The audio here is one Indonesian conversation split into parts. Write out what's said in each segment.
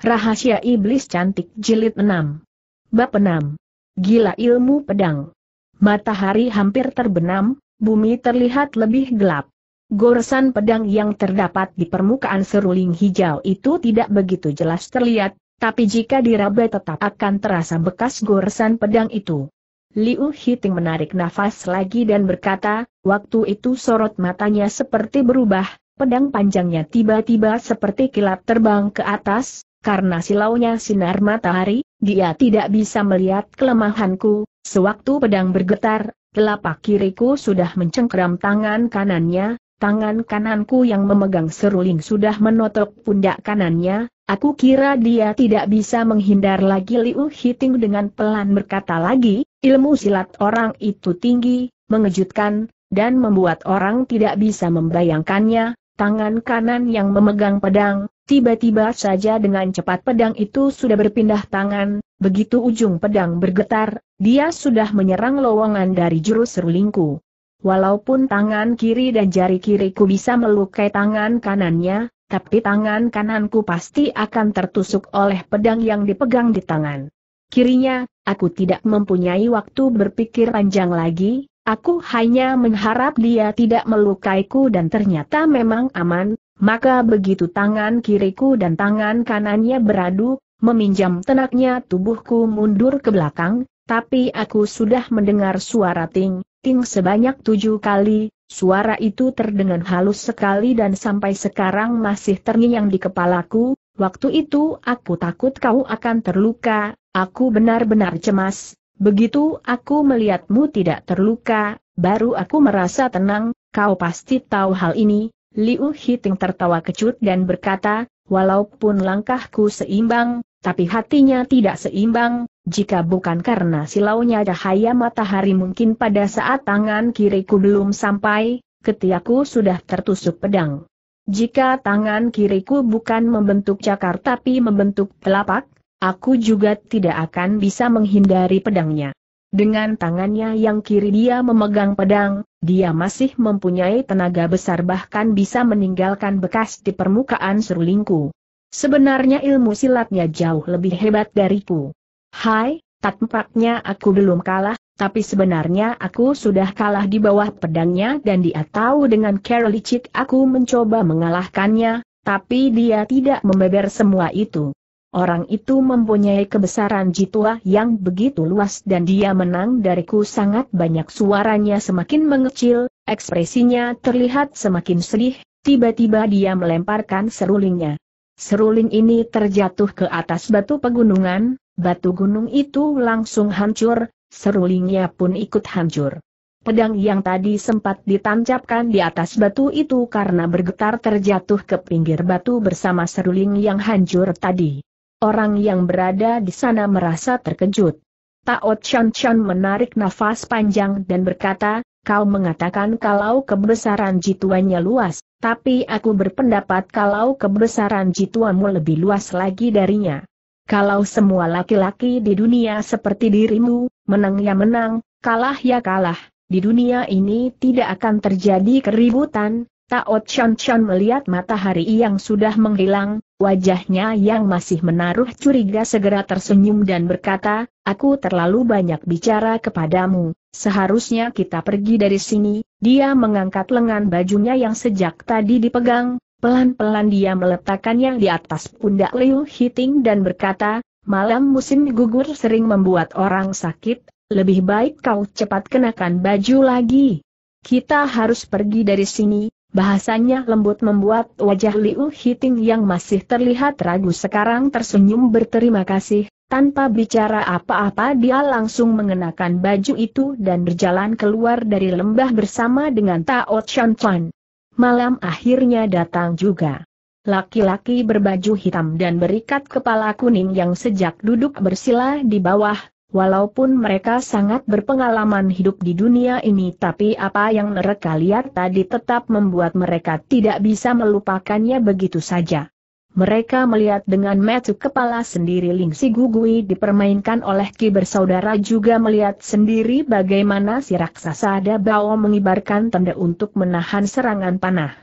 Rahasia Iblis Cantik Jilid 6 Bab 6 Gila Ilmu Pedang Matahari hampir terbenam, bumi terlihat lebih gelap. Goresan pedang yang terdapat di permukaan seruling hijau itu tidak begitu jelas terlihat, tapi jika diraba tetap akan terasa bekas goresan pedang itu. Liu Hiting menarik nafas lagi dan berkata, waktu itu sorot matanya seperti berubah, pedang panjangnya tiba-tiba seperti kilat terbang ke atas, karena silaunya sinar matahari, dia tidak bisa melihat kelemahanku, sewaktu pedang bergetar, telapak kiriku sudah mencengkeram tangan kanannya, tangan kananku yang memegang seruling sudah menotok pundak kanannya, aku kira dia tidak bisa menghindar lagi Liu Hiting dengan pelan berkata lagi, ilmu silat orang itu tinggi, mengejutkan, dan membuat orang tidak bisa membayangkannya, tangan kanan yang memegang pedang, Tiba-tiba saja dengan cepat pedang itu sudah berpindah tangan, begitu ujung pedang bergetar, dia sudah menyerang lowongan dari jurus serulingku. Walaupun tangan kiri dan jari kiriku bisa melukai tangan kanannya, tapi tangan kananku pasti akan tertusuk oleh pedang yang dipegang di tangan kirinya, aku tidak mempunyai waktu berpikir panjang lagi, aku hanya mengharap dia tidak melukaiku dan ternyata memang aman, maka begitu tangan kiriku dan tangan kanannya beradu, meminjam tenaknya tubuhku mundur ke belakang, tapi aku sudah mendengar suara ting, ting sebanyak tujuh kali, suara itu terdengar halus sekali dan sampai sekarang masih terngiang di kepalaku, waktu itu aku takut kau akan terluka, aku benar-benar cemas, Begitu aku melihatmu tidak terluka, baru aku merasa tenang, kau pasti tahu hal ini, Liu Hiting tertawa kecut dan berkata, walaupun langkahku seimbang, tapi hatinya tidak seimbang, jika bukan karena silaunya cahaya matahari mungkin pada saat tangan kiriku belum sampai, ketiaku sudah tertusuk pedang. Jika tangan kiriku bukan membentuk cakar tapi membentuk telapak, aku juga tidak akan bisa menghindari pedangnya. Dengan tangannya yang kiri dia memegang pedang, dia masih mempunyai tenaga besar bahkan bisa meninggalkan bekas di permukaan serulingku. Sebenarnya ilmu silatnya jauh lebih hebat dariku. Hai, tampaknya aku belum kalah, tapi sebenarnya aku sudah kalah di bawah pedangnya dan dia tahu dengan Carolicik aku mencoba mengalahkannya, tapi dia tidak membeber semua itu. Orang itu mempunyai kebesaran jiwa yang begitu luas dan dia menang dariku sangat banyak suaranya semakin mengecil, ekspresinya terlihat semakin sedih, tiba-tiba dia melemparkan serulingnya. Seruling ini terjatuh ke atas batu pegunungan, batu gunung itu langsung hancur, serulingnya pun ikut hancur. Pedang yang tadi sempat ditancapkan di atas batu itu karena bergetar terjatuh ke pinggir batu bersama seruling yang hancur tadi. Orang yang berada di sana merasa terkejut. Tao Chan Chan menarik nafas panjang dan berkata, kau mengatakan kalau kebesaran jituannya luas, tapi aku berpendapat kalau kebesaran jituamu lebih luas lagi darinya. Kalau semua laki-laki di dunia seperti dirimu, menang ya menang, kalah ya kalah, di dunia ini tidak akan terjadi keributan, Tao Chan Chan melihat matahari yang sudah menghilang, Wajahnya yang masih menaruh curiga segera tersenyum dan berkata, aku terlalu banyak bicara kepadamu, seharusnya kita pergi dari sini. Dia mengangkat lengan bajunya yang sejak tadi dipegang, pelan-pelan dia meletakkannya di atas pundak Liu Hiting dan berkata, malam musim gugur sering membuat orang sakit, lebih baik kau cepat kenakan baju lagi. Kita harus pergi dari sini, Bahasanya lembut membuat wajah Liu Hiting yang masih terlihat ragu sekarang tersenyum berterima kasih, tanpa bicara apa-apa dia langsung mengenakan baju itu dan berjalan keluar dari lembah bersama dengan Tao Chan Chuan. Malam akhirnya datang juga. Laki-laki berbaju hitam dan berikat kepala kuning yang sejak duduk bersila di bawah Walaupun mereka sangat berpengalaman hidup di dunia ini tapi apa yang mereka lihat tadi tetap membuat mereka tidak bisa melupakannya begitu saja. Mereka melihat dengan metu kepala sendiri Lingsi Gugui dipermainkan oleh Ki bersaudara juga melihat sendiri bagaimana si raksasa Dabao mengibarkan tanda untuk menahan serangan panah.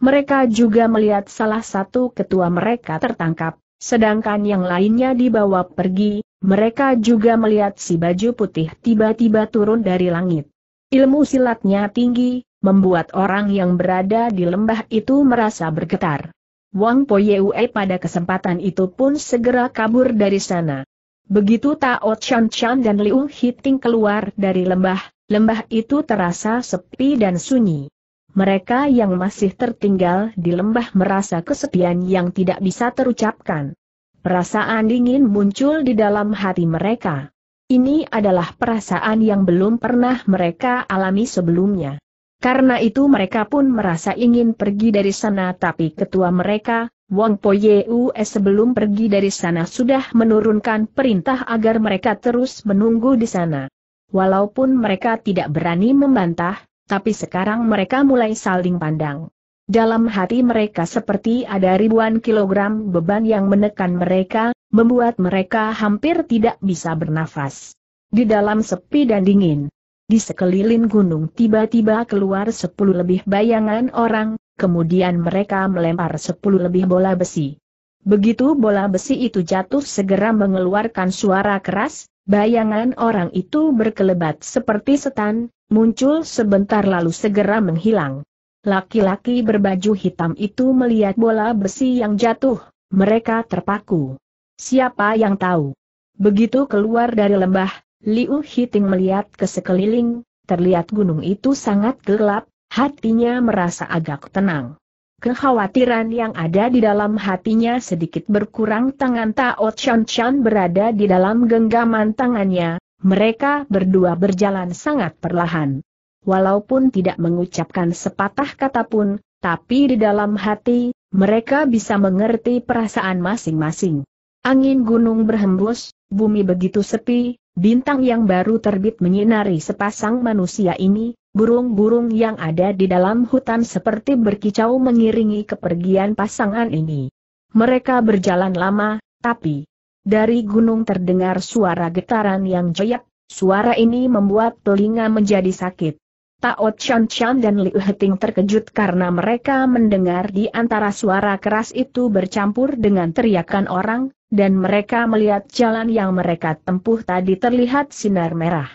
Mereka juga melihat salah satu ketua mereka tertangkap, sedangkan yang lainnya dibawa pergi, mereka juga melihat si baju putih tiba-tiba turun dari langit. Ilmu silatnya tinggi, membuat orang yang berada di lembah itu merasa bergetar. Wang Po Yue pada kesempatan itu pun segera kabur dari sana. Begitu Tao Chan Chan dan Liu Hiting keluar dari lembah, lembah itu terasa sepi dan sunyi. Mereka yang masih tertinggal di lembah merasa kesepian yang tidak bisa terucapkan. Perasaan dingin muncul di dalam hati mereka. Ini adalah perasaan yang belum pernah mereka alami sebelumnya. Karena itu mereka pun merasa ingin pergi dari sana tapi ketua mereka, Wong Ue sebelum pergi dari sana sudah menurunkan perintah agar mereka terus menunggu di sana. Walaupun mereka tidak berani membantah, tapi sekarang mereka mulai saling pandang. Dalam hati mereka seperti ada ribuan kilogram beban yang menekan mereka, membuat mereka hampir tidak bisa bernafas. Di dalam sepi dan dingin. Di sekeliling gunung tiba-tiba keluar sepuluh lebih bayangan orang, kemudian mereka melempar sepuluh lebih bola besi. Begitu bola besi itu jatuh segera mengeluarkan suara keras, bayangan orang itu berkelebat seperti setan, muncul sebentar lalu segera menghilang. Laki-laki berbaju hitam itu melihat bola besi yang jatuh, mereka terpaku. Siapa yang tahu? Begitu keluar dari lembah, Liu Hiting melihat ke sekeliling, terlihat gunung itu sangat gelap, hatinya merasa agak tenang. Kekhawatiran yang ada di dalam hatinya sedikit berkurang tangan Tao Chan Chan berada di dalam genggaman tangannya, mereka berdua berjalan sangat perlahan walaupun tidak mengucapkan sepatah kata pun, tapi di dalam hati, mereka bisa mengerti perasaan masing-masing. Angin gunung berhembus, bumi begitu sepi, bintang yang baru terbit menyinari sepasang manusia ini, burung-burung yang ada di dalam hutan seperti berkicau mengiringi kepergian pasangan ini. Mereka berjalan lama, tapi dari gunung terdengar suara getaran yang joyak, suara ini membuat telinga menjadi sakit. Tao Chan Chan dan Liu Heting terkejut karena mereka mendengar di antara suara keras itu bercampur dengan teriakan orang, dan mereka melihat jalan yang mereka tempuh tadi terlihat sinar merah.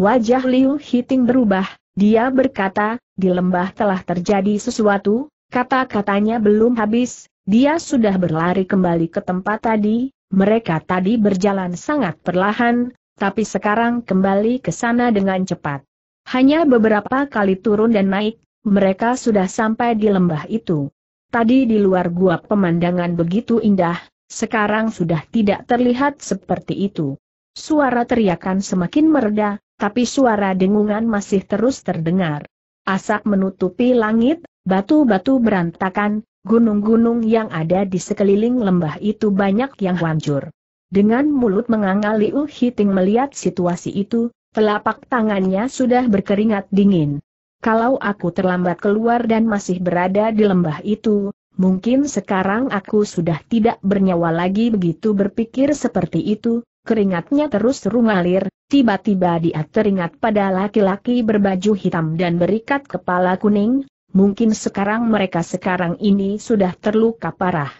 Wajah Liu Heting berubah, dia berkata, di lembah telah terjadi sesuatu, kata-katanya belum habis, dia sudah berlari kembali ke tempat tadi, mereka tadi berjalan sangat perlahan, tapi sekarang kembali ke sana dengan cepat. Hanya beberapa kali turun dan naik, mereka sudah sampai di lembah itu. Tadi di luar gua pemandangan begitu indah, sekarang sudah tidak terlihat seperti itu. Suara teriakan semakin mereda, tapi suara dengungan masih terus terdengar. Asap menutupi langit, batu-batu berantakan, gunung-gunung yang ada di sekeliling lembah itu banyak yang hancur. Dengan mulut menganga Liu Hiting melihat situasi itu, Telapak tangannya sudah berkeringat dingin. Kalau aku terlambat keluar dan masih berada di lembah itu, mungkin sekarang aku sudah tidak bernyawa lagi begitu berpikir seperti itu, keringatnya terus rungalir, tiba-tiba dia teringat pada laki-laki berbaju hitam dan berikat kepala kuning, mungkin sekarang mereka sekarang ini sudah terluka parah.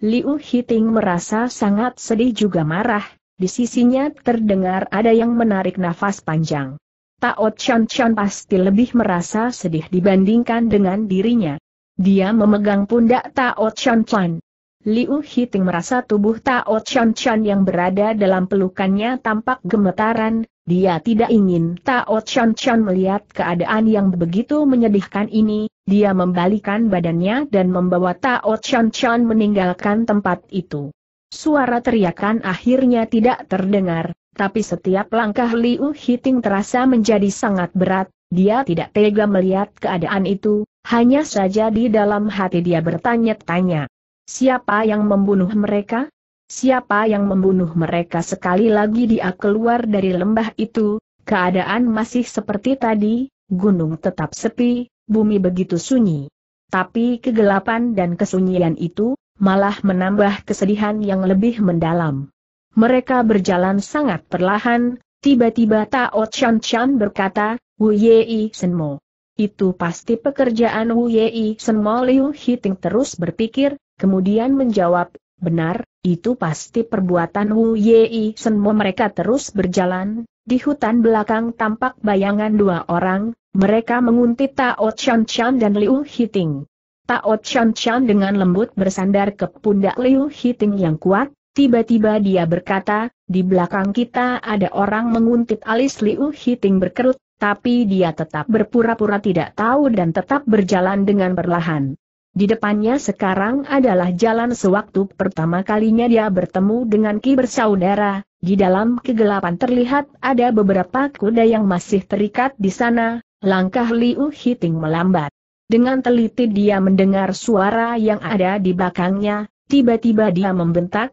Liu Hiting merasa sangat sedih juga marah, di sisinya terdengar ada yang menarik nafas panjang. Tao Chon Chon pasti lebih merasa sedih dibandingkan dengan dirinya. Dia memegang pundak Tao Chon Chon. Liu Hiting merasa tubuh Tao Chon Chon yang berada dalam pelukannya tampak gemetaran, dia tidak ingin Tao Chon Chon melihat keadaan yang begitu menyedihkan ini, dia membalikan badannya dan membawa Tao Chon Chon meninggalkan tempat itu. Suara teriakan akhirnya tidak terdengar, tapi setiap langkah Liu Hiting terasa menjadi sangat berat, dia tidak tega melihat keadaan itu, hanya saja di dalam hati dia bertanya-tanya. Siapa yang membunuh mereka? Siapa yang membunuh mereka sekali lagi dia keluar dari lembah itu, keadaan masih seperti tadi, gunung tetap sepi, bumi begitu sunyi. Tapi kegelapan dan kesunyian itu, malah menambah kesedihan yang lebih mendalam. Mereka berjalan sangat perlahan, tiba-tiba Tao Chan Chan berkata, Wu Yei Senmo. Itu pasti pekerjaan Wu Yei Senmo Liu Hiting terus berpikir, kemudian menjawab, benar, itu pasti perbuatan Wu Yei Senmo mereka terus berjalan, di hutan belakang tampak bayangan dua orang, mereka menguntit Tao Chan Chan dan Liu Hiting. Tao Chan Chan dengan lembut bersandar ke pundak Liu Hiting yang kuat, tiba-tiba dia berkata, di belakang kita ada orang menguntit alis Liu Hiting berkerut, tapi dia tetap berpura-pura tidak tahu dan tetap berjalan dengan perlahan. Di depannya sekarang adalah jalan sewaktu pertama kalinya dia bertemu dengan Ki bersaudara, di dalam kegelapan terlihat ada beberapa kuda yang masih terikat di sana, langkah Liu Hiting melambat. Dengan teliti dia mendengar suara yang ada di belakangnya, tiba-tiba dia membentak,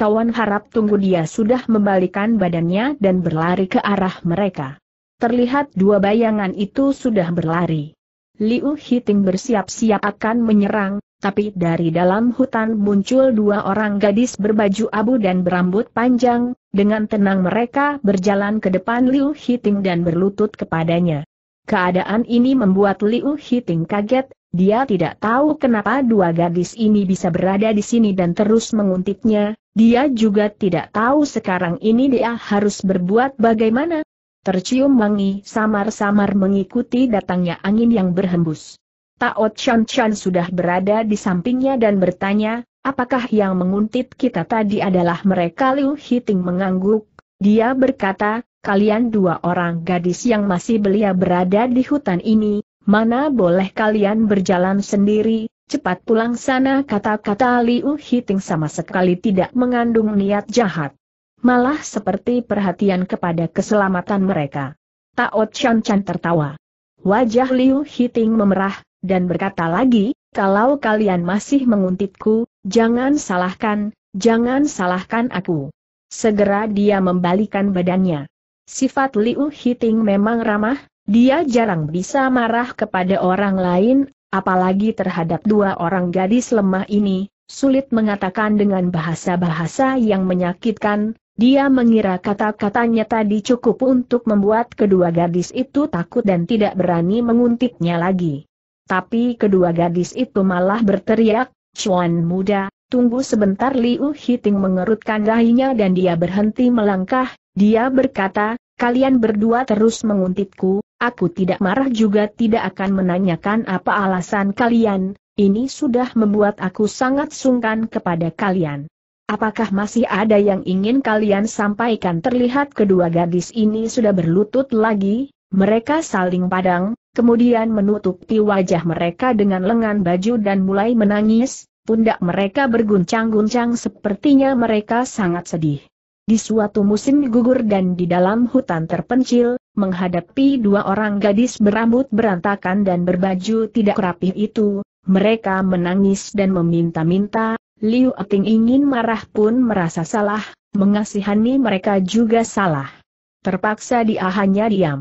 kawan harap tunggu dia sudah membalikan badannya dan berlari ke arah mereka. Terlihat dua bayangan itu sudah berlari. Liu Hiting bersiap-siap akan menyerang, tapi dari dalam hutan muncul dua orang gadis berbaju abu dan berambut panjang, dengan tenang mereka berjalan ke depan Liu Hiting dan berlutut kepadanya. Keadaan ini membuat Liu Hiting kaget, dia tidak tahu kenapa dua gadis ini bisa berada di sini dan terus menguntitnya. dia juga tidak tahu sekarang ini dia harus berbuat bagaimana. Tercium wangi samar-samar mengikuti datangnya angin yang berhembus. Tao Chan Chan sudah berada di sampingnya dan bertanya, apakah yang menguntit kita tadi adalah mereka Liu Hiting mengangguk. Dia berkata, kalian dua orang gadis yang masih belia berada di hutan ini, mana boleh kalian berjalan sendiri, cepat pulang sana kata-kata Liu Hiting sama sekali tidak mengandung niat jahat. Malah seperti perhatian kepada keselamatan mereka. Tao Chan Chan tertawa. Wajah Liu Hiting memerah, dan berkata lagi, kalau kalian masih menguntitku, jangan salahkan, jangan salahkan aku. Segera dia membalikan badannya. Sifat Liu Hiting memang ramah, dia jarang bisa marah kepada orang lain, apalagi terhadap dua orang gadis lemah ini, sulit mengatakan dengan bahasa-bahasa yang menyakitkan, dia mengira kata-katanya tadi cukup untuk membuat kedua gadis itu takut dan tidak berani menguntitnya lagi. Tapi kedua gadis itu malah berteriak, Chuan muda, tunggu sebentar Liu Hiting mengerutkan dahinya dan dia berhenti melangkah, dia berkata, kalian berdua terus menguntitku, aku tidak marah juga tidak akan menanyakan apa alasan kalian, ini sudah membuat aku sangat sungkan kepada kalian. Apakah masih ada yang ingin kalian sampaikan terlihat kedua gadis ini sudah berlutut lagi, mereka saling padang, kemudian menutupi wajah mereka dengan lengan baju dan mulai menangis, pundak mereka berguncang-guncang sepertinya mereka sangat sedih. Di suatu musim gugur dan di dalam hutan terpencil, menghadapi dua orang gadis berambut berantakan dan berbaju tidak rapih itu, mereka menangis dan meminta-minta, Liu Ting ingin marah pun merasa salah, mengasihani mereka juga salah. Terpaksa dia hanya diam.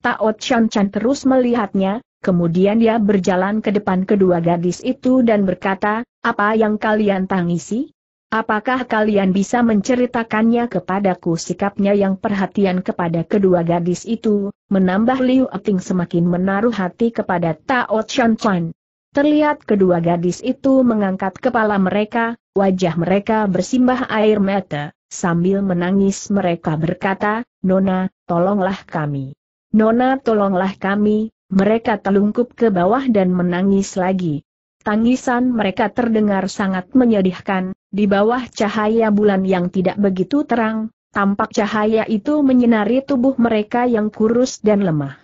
Tao Chan Chan terus melihatnya, kemudian dia berjalan ke depan kedua gadis itu dan berkata, apa yang kalian tangisi? Apakah kalian bisa menceritakannya kepadaku sikapnya yang perhatian kepada kedua gadis itu, menambah Liu Ting semakin menaruh hati kepada Tao Chan Chuan. Terlihat kedua gadis itu mengangkat kepala mereka, wajah mereka bersimbah air mata, sambil menangis mereka berkata, Nona, tolonglah kami. Nona tolonglah kami, mereka telungkup ke bawah dan menangis lagi, Tangisan mereka terdengar sangat menyedihkan, di bawah cahaya bulan yang tidak begitu terang, tampak cahaya itu menyinari tubuh mereka yang kurus dan lemah.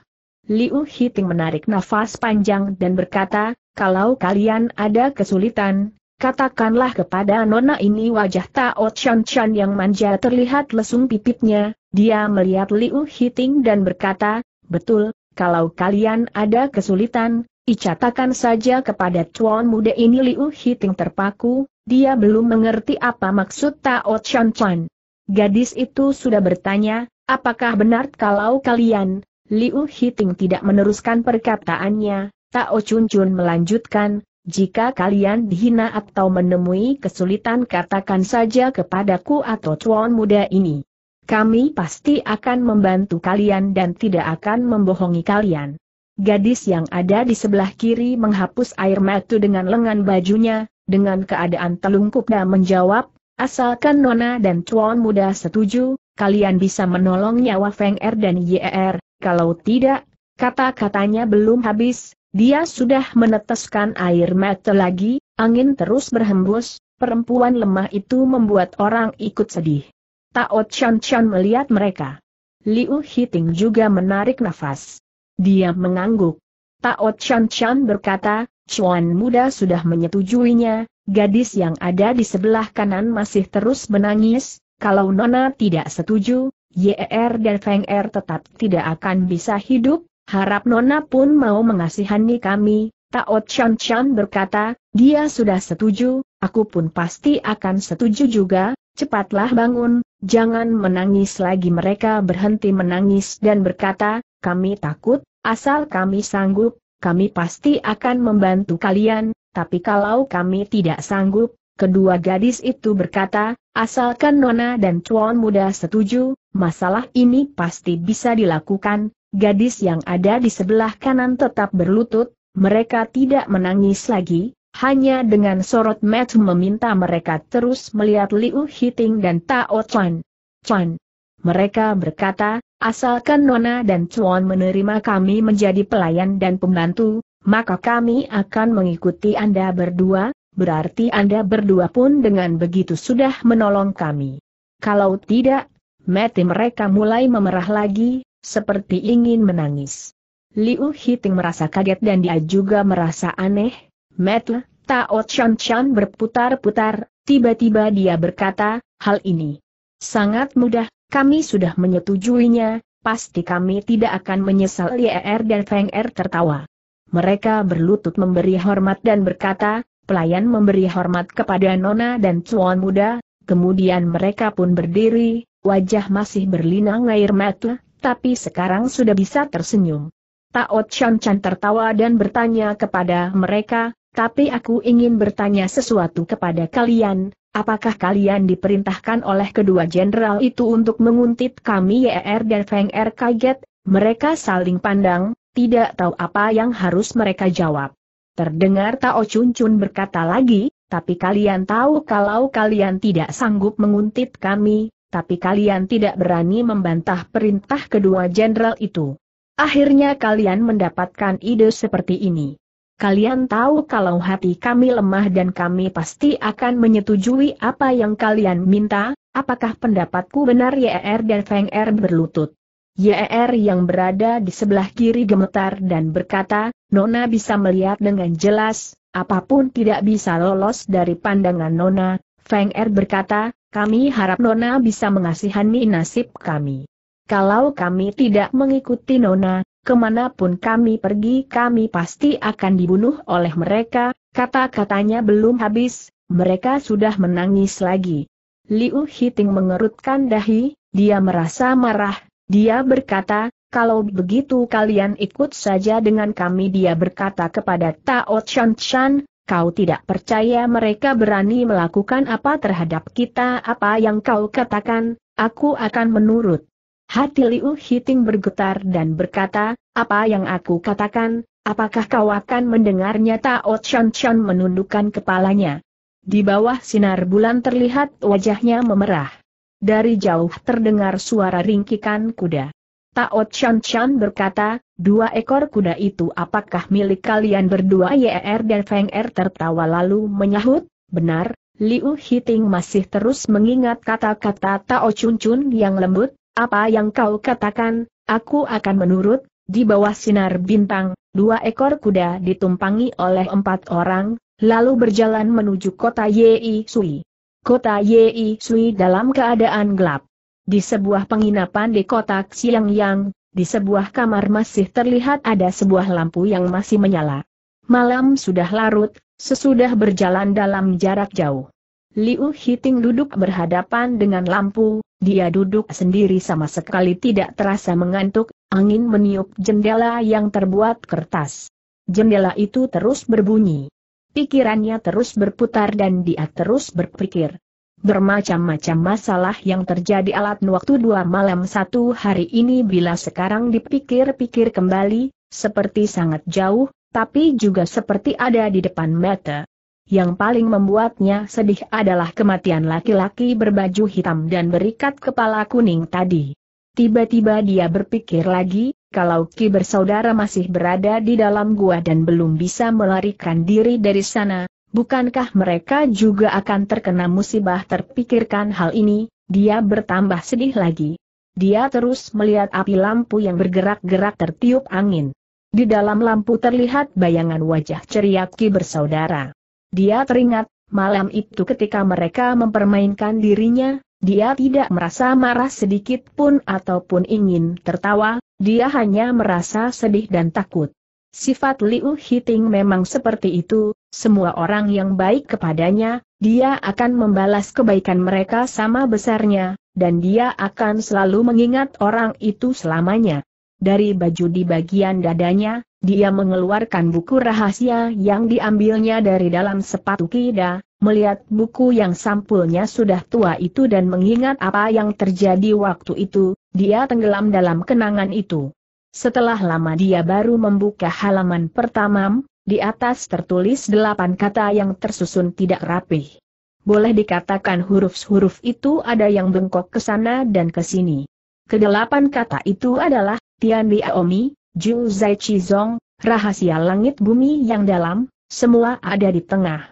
Liu Hiting menarik nafas panjang dan berkata, kalau kalian ada kesulitan, katakanlah kepada nona ini wajah Tao Chan Chan yang manja terlihat lesung pipitnya, dia melihat Liu Hiting dan berkata, betul, kalau kalian ada kesulitan, Icatakan saja kepada tuan muda ini Liu Hiting terpaku, dia belum mengerti apa maksud Tao Chan Chan. Gadis itu sudah bertanya, apakah benar kalau kalian, Liu Hiting tidak meneruskan perkataannya, Tao Chun Chun melanjutkan, jika kalian dihina atau menemui kesulitan katakan saja kepadaku atau tuan muda ini. Kami pasti akan membantu kalian dan tidak akan membohongi kalian. Gadis yang ada di sebelah kiri menghapus air mata dengan lengan bajunya, dengan keadaan telungkup dan menjawab, asalkan Nona dan Tuan Muda setuju, kalian bisa menolong nyawa Feng Er dan Er. kalau tidak, kata-katanya belum habis, dia sudah meneteskan air mata lagi, angin terus berhembus, perempuan lemah itu membuat orang ikut sedih. Tao Chan Chan melihat mereka. Liu Hiting juga menarik nafas. Dia mengangguk. Tao Chan Chan berkata, Chuan muda sudah menyetujuinya, gadis yang ada di sebelah kanan masih terus menangis, kalau Nona tidak setuju, Yer dan Feng Er tetap tidak akan bisa hidup, harap Nona pun mau mengasihani kami, Tao Chan Chan berkata, dia sudah setuju, aku pun pasti akan setuju juga, cepatlah bangun, jangan menangis lagi mereka berhenti menangis dan berkata, kami takut, asal kami sanggup, kami pasti akan membantu kalian, tapi kalau kami tidak sanggup, kedua gadis itu berkata, asalkan Nona dan Cuan Muda setuju, masalah ini pasti bisa dilakukan, gadis yang ada di sebelah kanan tetap berlutut, mereka tidak menangis lagi, hanya dengan sorot mata meminta mereka terus melihat Liu Hiting dan Tao Chuan. Chuan. Mereka berkata, Asalkan Nona dan Chuan menerima kami menjadi pelayan dan pembantu, maka kami akan mengikuti Anda berdua, berarti Anda berdua pun dengan begitu sudah menolong kami. Kalau tidak, mati mereka mulai memerah lagi, seperti ingin menangis. Liu Hiting merasa kaget dan dia juga merasa aneh, Matt Tao Chan Chan berputar-putar, tiba-tiba dia berkata, hal ini sangat mudah, kami sudah menyetujuinya, pasti kami tidak akan menyesal Yer dan Feng Er tertawa. Mereka berlutut memberi hormat dan berkata, pelayan memberi hormat kepada Nona dan Cuan Muda, kemudian mereka pun berdiri, wajah masih berlinang air mata, tapi sekarang sudah bisa tersenyum. Tao Chan Chan tertawa dan bertanya kepada mereka, tapi aku ingin bertanya sesuatu kepada kalian, apakah kalian diperintahkan oleh kedua jenderal itu untuk menguntit kami YR er dan Feng R er kaget, mereka saling pandang, tidak tahu apa yang harus mereka jawab. Terdengar Tao Chun Chun berkata lagi, tapi kalian tahu kalau kalian tidak sanggup menguntit kami, tapi kalian tidak berani membantah perintah kedua jenderal itu. Akhirnya kalian mendapatkan ide seperti ini kalian tahu kalau hati kami lemah dan kami pasti akan menyetujui apa yang kalian minta, apakah pendapatku benar YR dan Feng Er berlutut. YR yang berada di sebelah kiri gemetar dan berkata, Nona bisa melihat dengan jelas, apapun tidak bisa lolos dari pandangan Nona, Feng Er berkata, kami harap Nona bisa mengasihani nasib kami. Kalau kami tidak mengikuti Nona, kemanapun kami pergi kami pasti akan dibunuh oleh mereka, kata-katanya belum habis, mereka sudah menangis lagi. Liu Hiting mengerutkan dahi, dia merasa marah, dia berkata, kalau begitu kalian ikut saja dengan kami dia berkata kepada Tao Chan Chan, kau tidak percaya mereka berani melakukan apa terhadap kita apa yang kau katakan, aku akan menurut. Hati Liu Hiting bergetar dan berkata, apa yang aku katakan, apakah kau akan mendengarnya Tao Chan Chan menundukkan kepalanya. Di bawah sinar bulan terlihat wajahnya memerah. Dari jauh terdengar suara ringkikan kuda. Tao Chan Chan berkata, dua ekor kuda itu apakah milik kalian berdua YR er dan Feng Er tertawa lalu menyahut, benar, Liu Hiting masih terus mengingat kata-kata Tao Chun Chun yang lembut, apa yang kau katakan, aku akan menurut, di bawah sinar bintang, dua ekor kuda ditumpangi oleh empat orang, lalu berjalan menuju kota Yei Sui. Kota Yei Sui dalam keadaan gelap. Di sebuah penginapan di kota Yang, di sebuah kamar masih terlihat ada sebuah lampu yang masih menyala. Malam sudah larut, sesudah berjalan dalam jarak jauh. Liu Hiting duduk berhadapan dengan lampu, dia duduk sendiri sama sekali tidak terasa mengantuk, angin meniup jendela yang terbuat kertas. Jendela itu terus berbunyi. Pikirannya terus berputar dan dia terus berpikir. Bermacam-macam masalah yang terjadi alat waktu dua malam satu hari ini bila sekarang dipikir-pikir kembali, seperti sangat jauh, tapi juga seperti ada di depan mata. Yang paling membuatnya sedih adalah kematian laki-laki berbaju hitam dan berikat kepala kuning tadi. Tiba-tiba dia berpikir lagi, kalau Ki bersaudara masih berada di dalam gua dan belum bisa melarikan diri dari sana, bukankah mereka juga akan terkena musibah terpikirkan hal ini, dia bertambah sedih lagi. Dia terus melihat api lampu yang bergerak-gerak tertiup angin. Di dalam lampu terlihat bayangan wajah ceria Ki bersaudara. Dia teringat, malam itu ketika mereka mempermainkan dirinya, dia tidak merasa marah sedikit pun ataupun ingin tertawa, dia hanya merasa sedih dan takut. Sifat Liu Hiting memang seperti itu, semua orang yang baik kepadanya, dia akan membalas kebaikan mereka sama besarnya, dan dia akan selalu mengingat orang itu selamanya. Dari baju di bagian dadanya, dia mengeluarkan buku rahasia yang diambilnya dari dalam sepatu Kida, melihat buku yang sampulnya sudah tua itu dan mengingat apa yang terjadi waktu itu, dia tenggelam dalam kenangan itu. Setelah lama dia baru membuka halaman pertama, di atas tertulis delapan kata yang tersusun tidak rapih. Boleh dikatakan huruf-huruf itu ada yang bengkok ke sana dan ke sini. Kedelapan kata itu adalah Tian Biaomi, Ju Zai Chizong, rahasia langit bumi yang dalam, semua ada di tengah.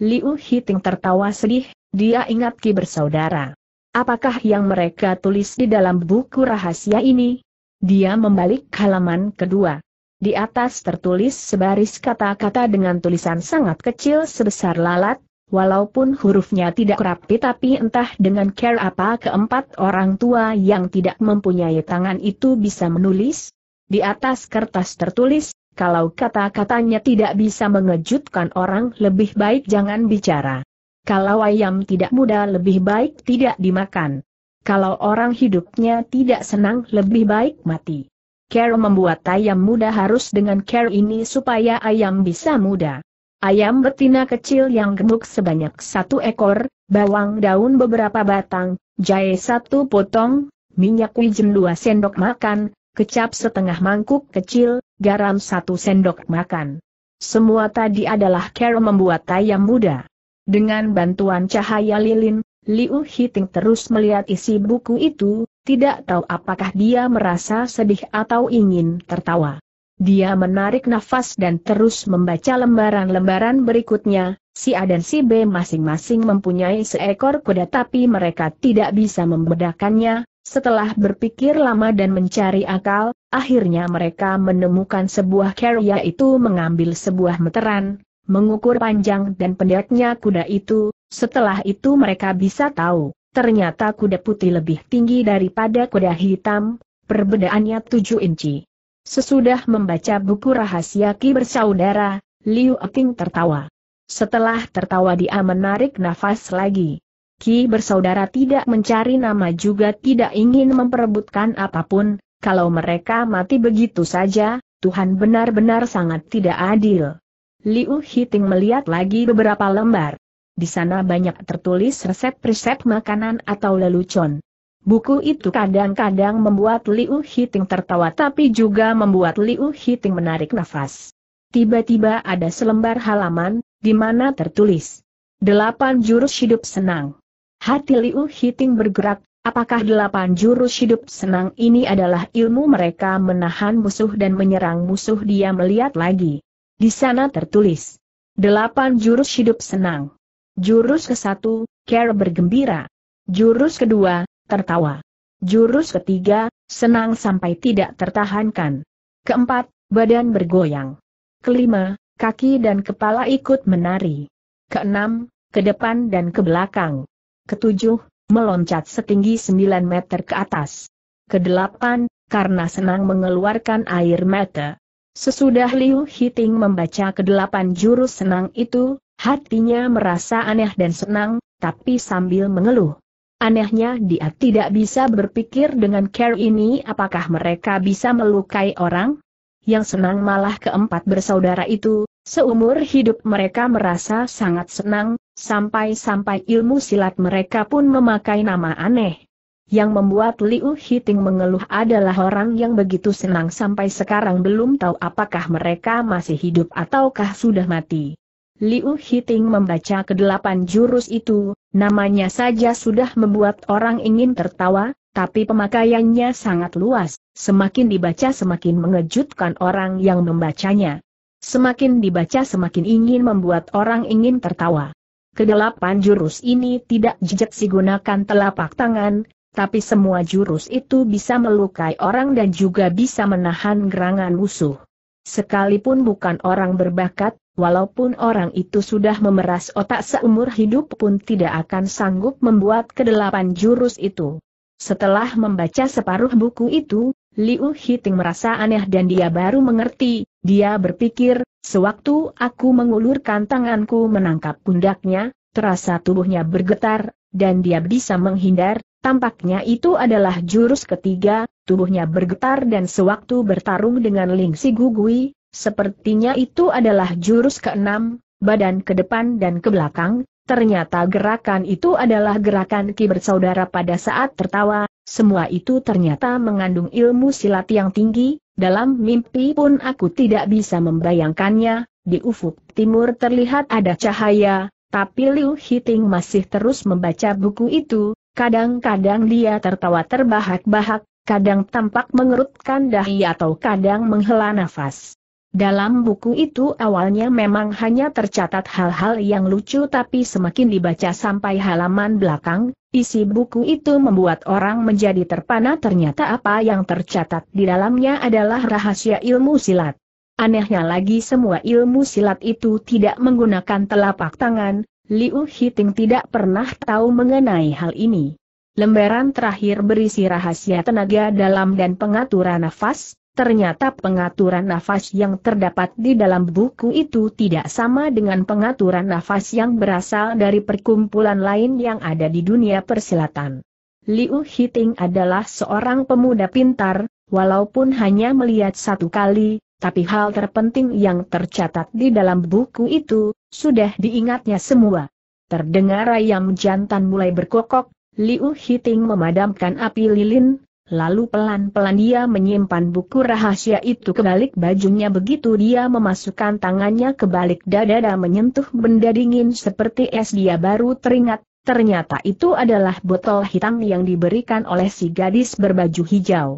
Liu Hiting tertawa sedih, dia ingat ki bersaudara. Apakah yang mereka tulis di dalam buku rahasia ini? Dia membalik halaman kedua. Di atas tertulis sebaris kata-kata dengan tulisan sangat kecil sebesar lalat, walaupun hurufnya tidak rapi tapi entah dengan care apa keempat orang tua yang tidak mempunyai tangan itu bisa menulis, di atas kertas tertulis, kalau kata-katanya tidak bisa mengejutkan orang lebih baik jangan bicara. Kalau ayam tidak muda lebih baik tidak dimakan. Kalau orang hidupnya tidak senang lebih baik mati. Care membuat ayam muda harus dengan care ini supaya ayam bisa muda. Ayam betina kecil yang gemuk sebanyak satu ekor, bawang daun beberapa batang, jahe satu potong, minyak wijen dua sendok makan, kecap setengah mangkuk kecil, garam satu sendok makan. Semua tadi adalah cara membuat tayam muda. Dengan bantuan cahaya lilin, Liu Hiting terus melihat isi buku itu, tidak tahu apakah dia merasa sedih atau ingin tertawa. Dia menarik nafas dan terus membaca lembaran-lembaran berikutnya, si A dan si B masing-masing mempunyai seekor kuda tapi mereka tidak bisa membedakannya, setelah berpikir lama dan mencari akal, akhirnya mereka menemukan sebuah karya itu mengambil sebuah meteran, mengukur panjang dan pendeknya kuda itu, setelah itu mereka bisa tahu, ternyata kuda putih lebih tinggi daripada kuda hitam, perbedaannya 7 inci. Sesudah membaca buku rahasia Ki bersaudara, Liu Aking tertawa. Setelah tertawa dia menarik nafas lagi. Ki bersaudara tidak mencari nama juga tidak ingin memperebutkan apapun, kalau mereka mati begitu saja, Tuhan benar-benar sangat tidak adil. Liu Hiting melihat lagi beberapa lembar. Di sana banyak tertulis resep-resep makanan atau lelucon. Buku itu kadang-kadang membuat Liu Hiting tertawa tapi juga membuat Liu Hiting menarik nafas. Tiba-tiba ada selembar halaman, di mana tertulis delapan jurus hidup senang. Hati Liu Hiting bergerak, apakah delapan jurus hidup senang ini adalah ilmu mereka menahan musuh dan menyerang musuh dia melihat lagi. Di sana tertulis, delapan jurus hidup senang. Jurus ke satu, care bergembira. Jurus kedua, tertawa. Jurus ketiga, senang sampai tidak tertahankan. Keempat, badan bergoyang. Kelima, kaki dan kepala ikut menari. Keenam, ke depan dan ke belakang. Ketujuh, meloncat setinggi 9 meter ke atas. Kedelapan, karena senang mengeluarkan air mata. Sesudah Liu Hiting membaca kedelapan jurus senang itu, hatinya merasa aneh dan senang, tapi sambil mengeluh. Anehnya dia tidak bisa berpikir dengan care ini apakah mereka bisa melukai orang? Yang senang malah keempat bersaudara itu, seumur hidup mereka merasa sangat senang, Sampai-sampai ilmu silat mereka pun memakai nama aneh. Yang membuat Liu Hiting mengeluh adalah orang yang begitu senang sampai sekarang belum tahu apakah mereka masih hidup ataukah sudah mati. Liu Hiting membaca kedelapan jurus itu, namanya saja sudah membuat orang ingin tertawa, tapi pemakaiannya sangat luas, semakin dibaca semakin mengejutkan orang yang membacanya. Semakin dibaca semakin ingin membuat orang ingin tertawa. Kedelapan jurus ini tidak jejak si gunakan telapak tangan, tapi semua jurus itu bisa melukai orang dan juga bisa menahan gerangan musuh. Sekalipun bukan orang berbakat, walaupun orang itu sudah memeras otak seumur hidup pun tidak akan sanggup membuat kedelapan jurus itu. Setelah membaca separuh buku itu, Liu Hiting merasa aneh dan dia baru mengerti, dia berpikir, sewaktu aku mengulurkan tanganku menangkap pundaknya, terasa tubuhnya bergetar, dan dia bisa menghindar, tampaknya itu adalah jurus ketiga, tubuhnya bergetar dan sewaktu bertarung dengan Ling Si Gugui, sepertinya itu adalah jurus keenam, badan ke depan dan ke belakang, ternyata gerakan itu adalah gerakan ki bersaudara pada saat tertawa, semua itu ternyata mengandung ilmu silat yang tinggi, dalam mimpi pun aku tidak bisa membayangkannya, di ufuk timur terlihat ada cahaya, tapi Liu Hiting masih terus membaca buku itu, kadang-kadang dia tertawa terbahak-bahak, kadang tampak mengerutkan dahi atau kadang menghela nafas. Dalam buku itu awalnya memang hanya tercatat hal-hal yang lucu tapi semakin dibaca sampai halaman belakang, isi buku itu membuat orang menjadi terpana ternyata apa yang tercatat di dalamnya adalah rahasia ilmu silat. Anehnya lagi semua ilmu silat itu tidak menggunakan telapak tangan, Liu Hiting tidak pernah tahu mengenai hal ini. Lembaran terakhir berisi rahasia tenaga dalam dan pengaturan nafas, Ternyata pengaturan nafas yang terdapat di dalam buku itu tidak sama dengan pengaturan nafas yang berasal dari perkumpulan lain yang ada di dunia persilatan. Liu Hiting adalah seorang pemuda pintar, walaupun hanya melihat satu kali, tapi hal terpenting yang tercatat di dalam buku itu, sudah diingatnya semua. Terdengar ayam jantan mulai berkokok, Liu Hiting memadamkan api lilin, Lalu pelan-pelan dia menyimpan buku rahasia itu ke balik bajunya begitu dia memasukkan tangannya ke balik dada dan menyentuh benda dingin seperti es dia baru teringat, ternyata itu adalah botol hitam yang diberikan oleh si gadis berbaju hijau.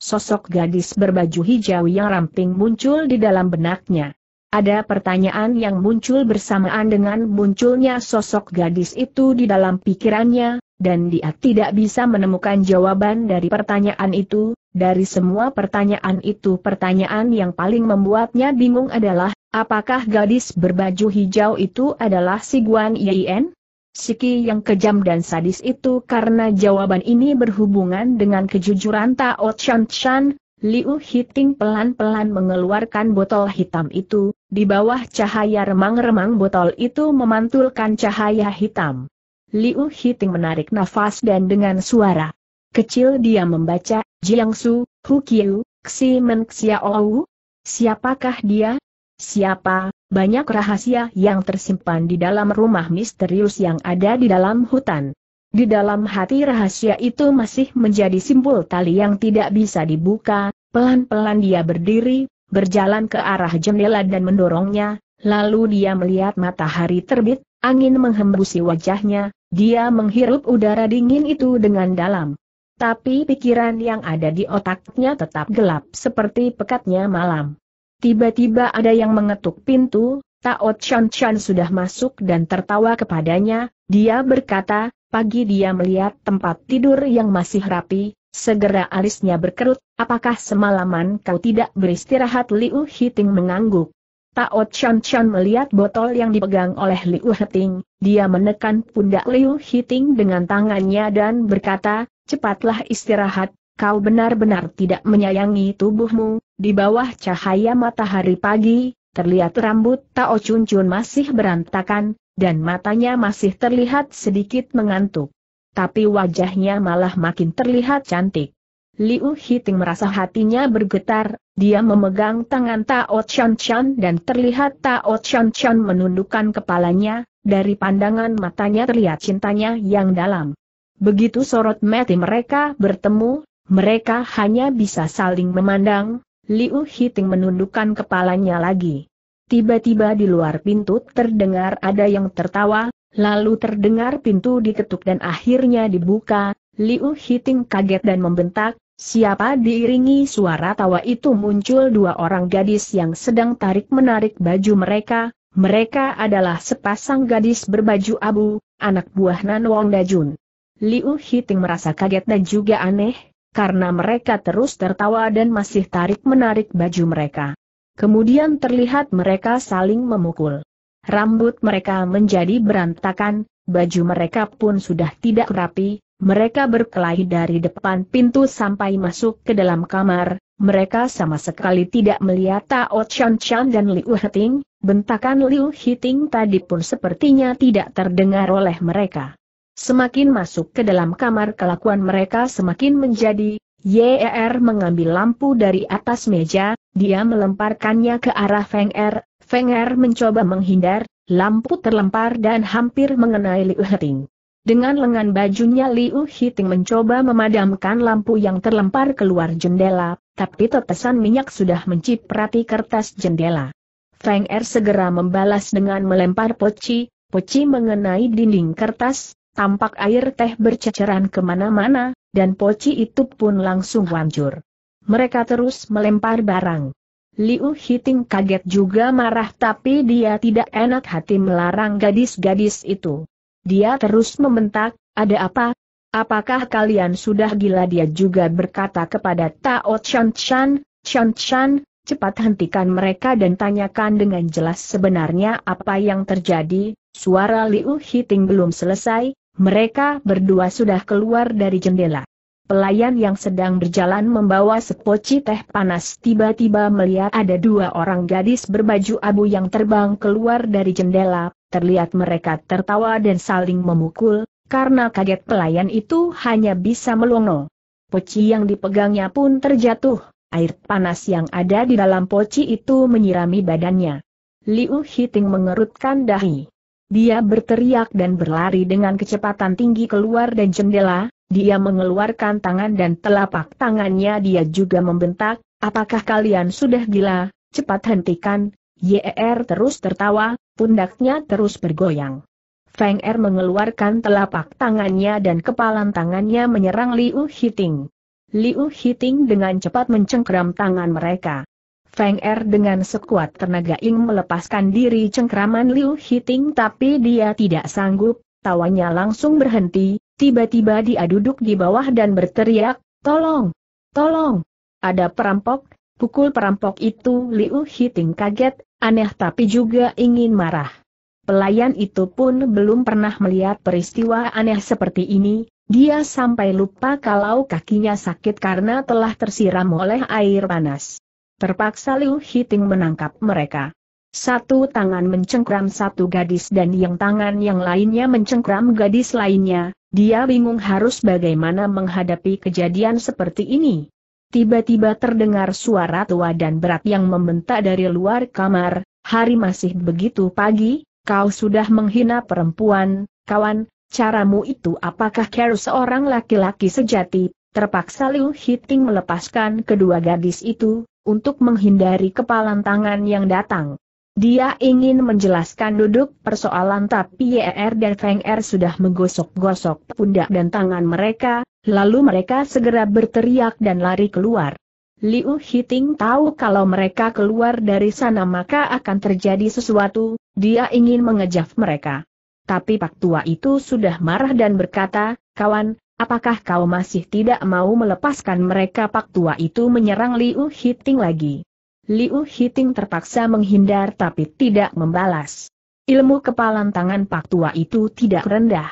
Sosok gadis berbaju hijau yang ramping muncul di dalam benaknya. Ada pertanyaan yang muncul bersamaan dengan munculnya sosok gadis itu di dalam pikirannya, dan dia tidak bisa menemukan jawaban dari pertanyaan itu. Dari semua pertanyaan itu pertanyaan yang paling membuatnya bingung adalah, apakah gadis berbaju hijau itu adalah si Guan Yien? Siki yang kejam dan sadis itu karena jawaban ini berhubungan dengan kejujuran Tao Chan Chan, Liu Hiting pelan-pelan mengeluarkan botol hitam itu, di bawah cahaya remang-remang botol itu memantulkan cahaya hitam. Liu Hiting menarik nafas dan dengan suara kecil dia membaca, Jiangsu, Xi Ximen Xiaowu? Siapakah dia? Siapa? Banyak rahasia yang tersimpan di dalam rumah misterius yang ada di dalam hutan. Di dalam hati rahasia itu masih menjadi simpul tali yang tidak bisa dibuka, pelan-pelan dia berdiri, berjalan ke arah jendela dan mendorongnya, lalu dia melihat matahari terbit, angin menghembusi wajahnya, dia menghirup udara dingin itu dengan dalam. Tapi pikiran yang ada di otaknya tetap gelap seperti pekatnya malam. Tiba-tiba ada yang mengetuk pintu, Tao Chan Chan sudah masuk dan tertawa kepadanya, dia berkata, pagi dia melihat tempat tidur yang masih rapi, Segera alisnya berkerut, apakah semalaman kau tidak beristirahat Liu Hiting mengangguk. Tao Chan Chan melihat botol yang dipegang oleh Liu Hiting, dia menekan pundak Liu Hiting dengan tangannya dan berkata, cepatlah istirahat, kau benar-benar tidak menyayangi tubuhmu, di bawah cahaya matahari pagi, terlihat rambut Tao Chun Chun masih berantakan, dan matanya masih terlihat sedikit mengantuk tapi wajahnya malah makin terlihat cantik. Liu Hiting merasa hatinya bergetar, dia memegang tangan Tao Chan Chan dan terlihat Tao Chan Chan menundukkan kepalanya, dari pandangan matanya terlihat cintanya yang dalam. Begitu sorot mati mereka bertemu, mereka hanya bisa saling memandang, Liu Hiting menundukkan kepalanya lagi. Tiba-tiba di luar pintu terdengar ada yang tertawa, lalu terdengar pintu diketuk dan akhirnya dibuka, Liu Hiting kaget dan membentak, siapa diiringi suara tawa itu muncul dua orang gadis yang sedang tarik-menarik baju mereka, mereka adalah sepasang gadis berbaju abu, anak buah Nan Wong Dajun. Liu Hiting merasa kaget dan juga aneh, karena mereka terus tertawa dan masih tarik-menarik baju mereka. Kemudian terlihat mereka saling memukul. Rambut mereka menjadi berantakan, baju mereka pun sudah tidak rapi, mereka berkelahi dari depan pintu sampai masuk ke dalam kamar, mereka sama sekali tidak melihat Tao Chan Chan dan Liu Heting, bentakan Liu Heting tadi pun sepertinya tidak terdengar oleh mereka. Semakin masuk ke dalam kamar kelakuan mereka semakin menjadi, YER mengambil lampu dari atas meja, dia melemparkannya ke arah Feng Er, Feng Er mencoba menghindar, lampu terlempar dan hampir mengenai Liu Heting. Dengan lengan bajunya Liu Heting mencoba memadamkan lampu yang terlempar keluar jendela, tapi tetesan minyak sudah menciprati kertas jendela. Feng Er segera membalas dengan melempar poci, poci mengenai dinding kertas, tampak air teh berceceran kemana-mana, dan poci itu pun langsung hancur mereka terus melempar barang. Liu Hiting kaget juga marah tapi dia tidak enak hati melarang gadis-gadis itu. Dia terus membentak, ada apa? Apakah kalian sudah gila dia juga berkata kepada Tao Chan Chan, Chan Chan, cepat hentikan mereka dan tanyakan dengan jelas sebenarnya apa yang terjadi, suara Liu Hiting belum selesai, mereka berdua sudah keluar dari jendela pelayan yang sedang berjalan membawa sepoci teh panas tiba-tiba melihat ada dua orang gadis berbaju abu yang terbang keluar dari jendela, terlihat mereka tertawa dan saling memukul, karena kaget pelayan itu hanya bisa melongo. Poci yang dipegangnya pun terjatuh, air panas yang ada di dalam poci itu menyirami badannya. Liu Hiting mengerutkan dahi. Dia berteriak dan berlari dengan kecepatan tinggi keluar dan jendela, dia mengeluarkan tangan dan telapak tangannya dia juga membentak, apakah kalian sudah gila, cepat hentikan, YER terus tertawa, pundaknya terus bergoyang. Feng Er mengeluarkan telapak tangannya dan kepalan tangannya menyerang Liu Hiting. Liu Hiting dengan cepat mencengkram tangan mereka. Feng Er dengan sekuat tenaga ing melepaskan diri cengkraman Liu Hiting tapi dia tidak sanggup, tawanya langsung berhenti, Tiba-tiba dia duduk di bawah dan berteriak, tolong, tolong. Ada perampok, pukul perampok itu Liu Hiting kaget, aneh tapi juga ingin marah. Pelayan itu pun belum pernah melihat peristiwa aneh seperti ini, dia sampai lupa kalau kakinya sakit karena telah tersiram oleh air panas. Terpaksa Liu Hiting menangkap mereka. Satu tangan mencengkram satu gadis dan yang tangan yang lainnya mencengkram gadis lainnya, dia bingung harus bagaimana menghadapi kejadian seperti ini. Tiba-tiba terdengar suara tua dan berat yang membentak dari luar kamar, hari masih begitu pagi, kau sudah menghina perempuan, kawan, caramu itu apakah care seorang laki-laki sejati, Terpaksa Liu Hiting melepaskan kedua gadis itu, untuk menghindari kepalan tangan yang datang. Dia ingin menjelaskan duduk persoalan tapi Yer dan Feng Er sudah menggosok-gosok pundak dan tangan mereka, lalu mereka segera berteriak dan lari keluar. Liu Hiting tahu kalau mereka keluar dari sana maka akan terjadi sesuatu, dia ingin mengejaf mereka. Tapi Pak Tua itu sudah marah dan berkata, kawan, apakah kau masih tidak mau melepaskan mereka Pak Tua itu menyerang Liu Hiting lagi. Liu Hiting terpaksa menghindar tapi tidak membalas. Ilmu kepalan tangan Pak Tua itu tidak rendah.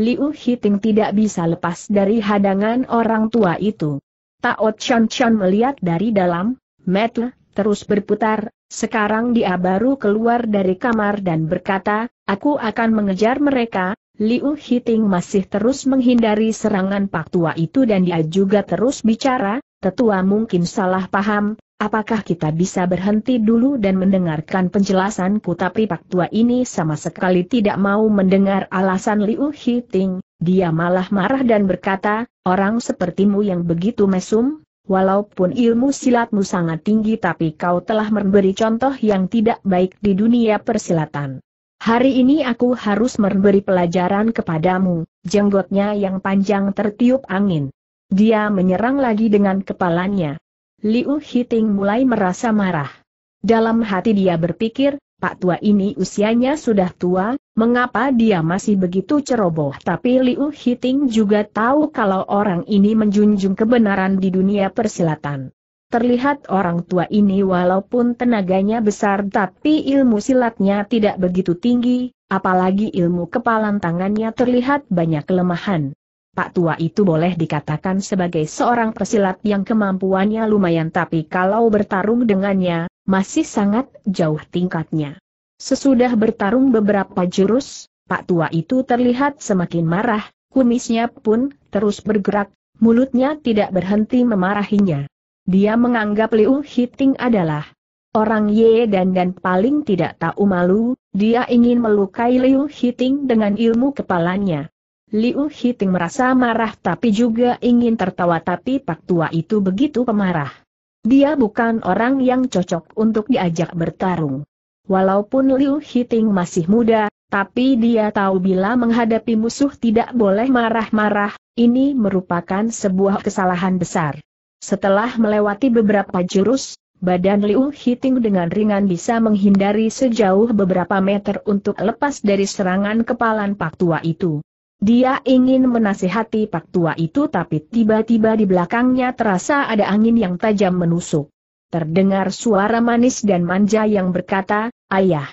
Liu Hiting tidak bisa lepas dari hadangan orang tua itu. Tao Chan Chan melihat dari dalam, metle, terus berputar, sekarang dia baru keluar dari kamar dan berkata, aku akan mengejar mereka, Liu Hiting masih terus menghindari serangan Pak Tua itu dan dia juga terus bicara, tetua mungkin salah paham, Apakah kita bisa berhenti dulu dan mendengarkan penjelasanku tapi Pak Tua ini sama sekali tidak mau mendengar alasan Liu Hiting, dia malah marah dan berkata, orang sepertimu yang begitu mesum, walaupun ilmu silatmu sangat tinggi tapi kau telah memberi contoh yang tidak baik di dunia persilatan. Hari ini aku harus memberi pelajaran kepadamu, jenggotnya yang panjang tertiup angin. Dia menyerang lagi dengan kepalanya. Liu Hiting mulai merasa marah. Dalam hati dia berpikir, Pak Tua ini usianya sudah tua, mengapa dia masih begitu ceroboh? Tapi Liu Hiting juga tahu kalau orang ini menjunjung kebenaran di dunia persilatan. Terlihat orang tua ini walaupun tenaganya besar tapi ilmu silatnya tidak begitu tinggi, apalagi ilmu kepalan tangannya terlihat banyak kelemahan. Pak Tua itu boleh dikatakan sebagai seorang pesilat yang kemampuannya lumayan tapi kalau bertarung dengannya, masih sangat jauh tingkatnya. Sesudah bertarung beberapa jurus, Pak Tua itu terlihat semakin marah, kumisnya pun terus bergerak, mulutnya tidak berhenti memarahinya. Dia menganggap Liu Hiting adalah orang Ye dan dan paling tidak tahu malu, dia ingin melukai Liu Hiting dengan ilmu kepalanya. Liu Hiting merasa marah tapi juga ingin tertawa tapi pak tua itu begitu pemarah. Dia bukan orang yang cocok untuk diajak bertarung. Walaupun Liu Hiting masih muda, tapi dia tahu bila menghadapi musuh tidak boleh marah-marah, ini merupakan sebuah kesalahan besar. Setelah melewati beberapa jurus, badan Liu Hiting dengan ringan bisa menghindari sejauh beberapa meter untuk lepas dari serangan kepalan pak tua itu. Dia ingin menasihati pak tua itu tapi tiba-tiba di belakangnya terasa ada angin yang tajam menusuk. Terdengar suara manis dan manja yang berkata, Ayah,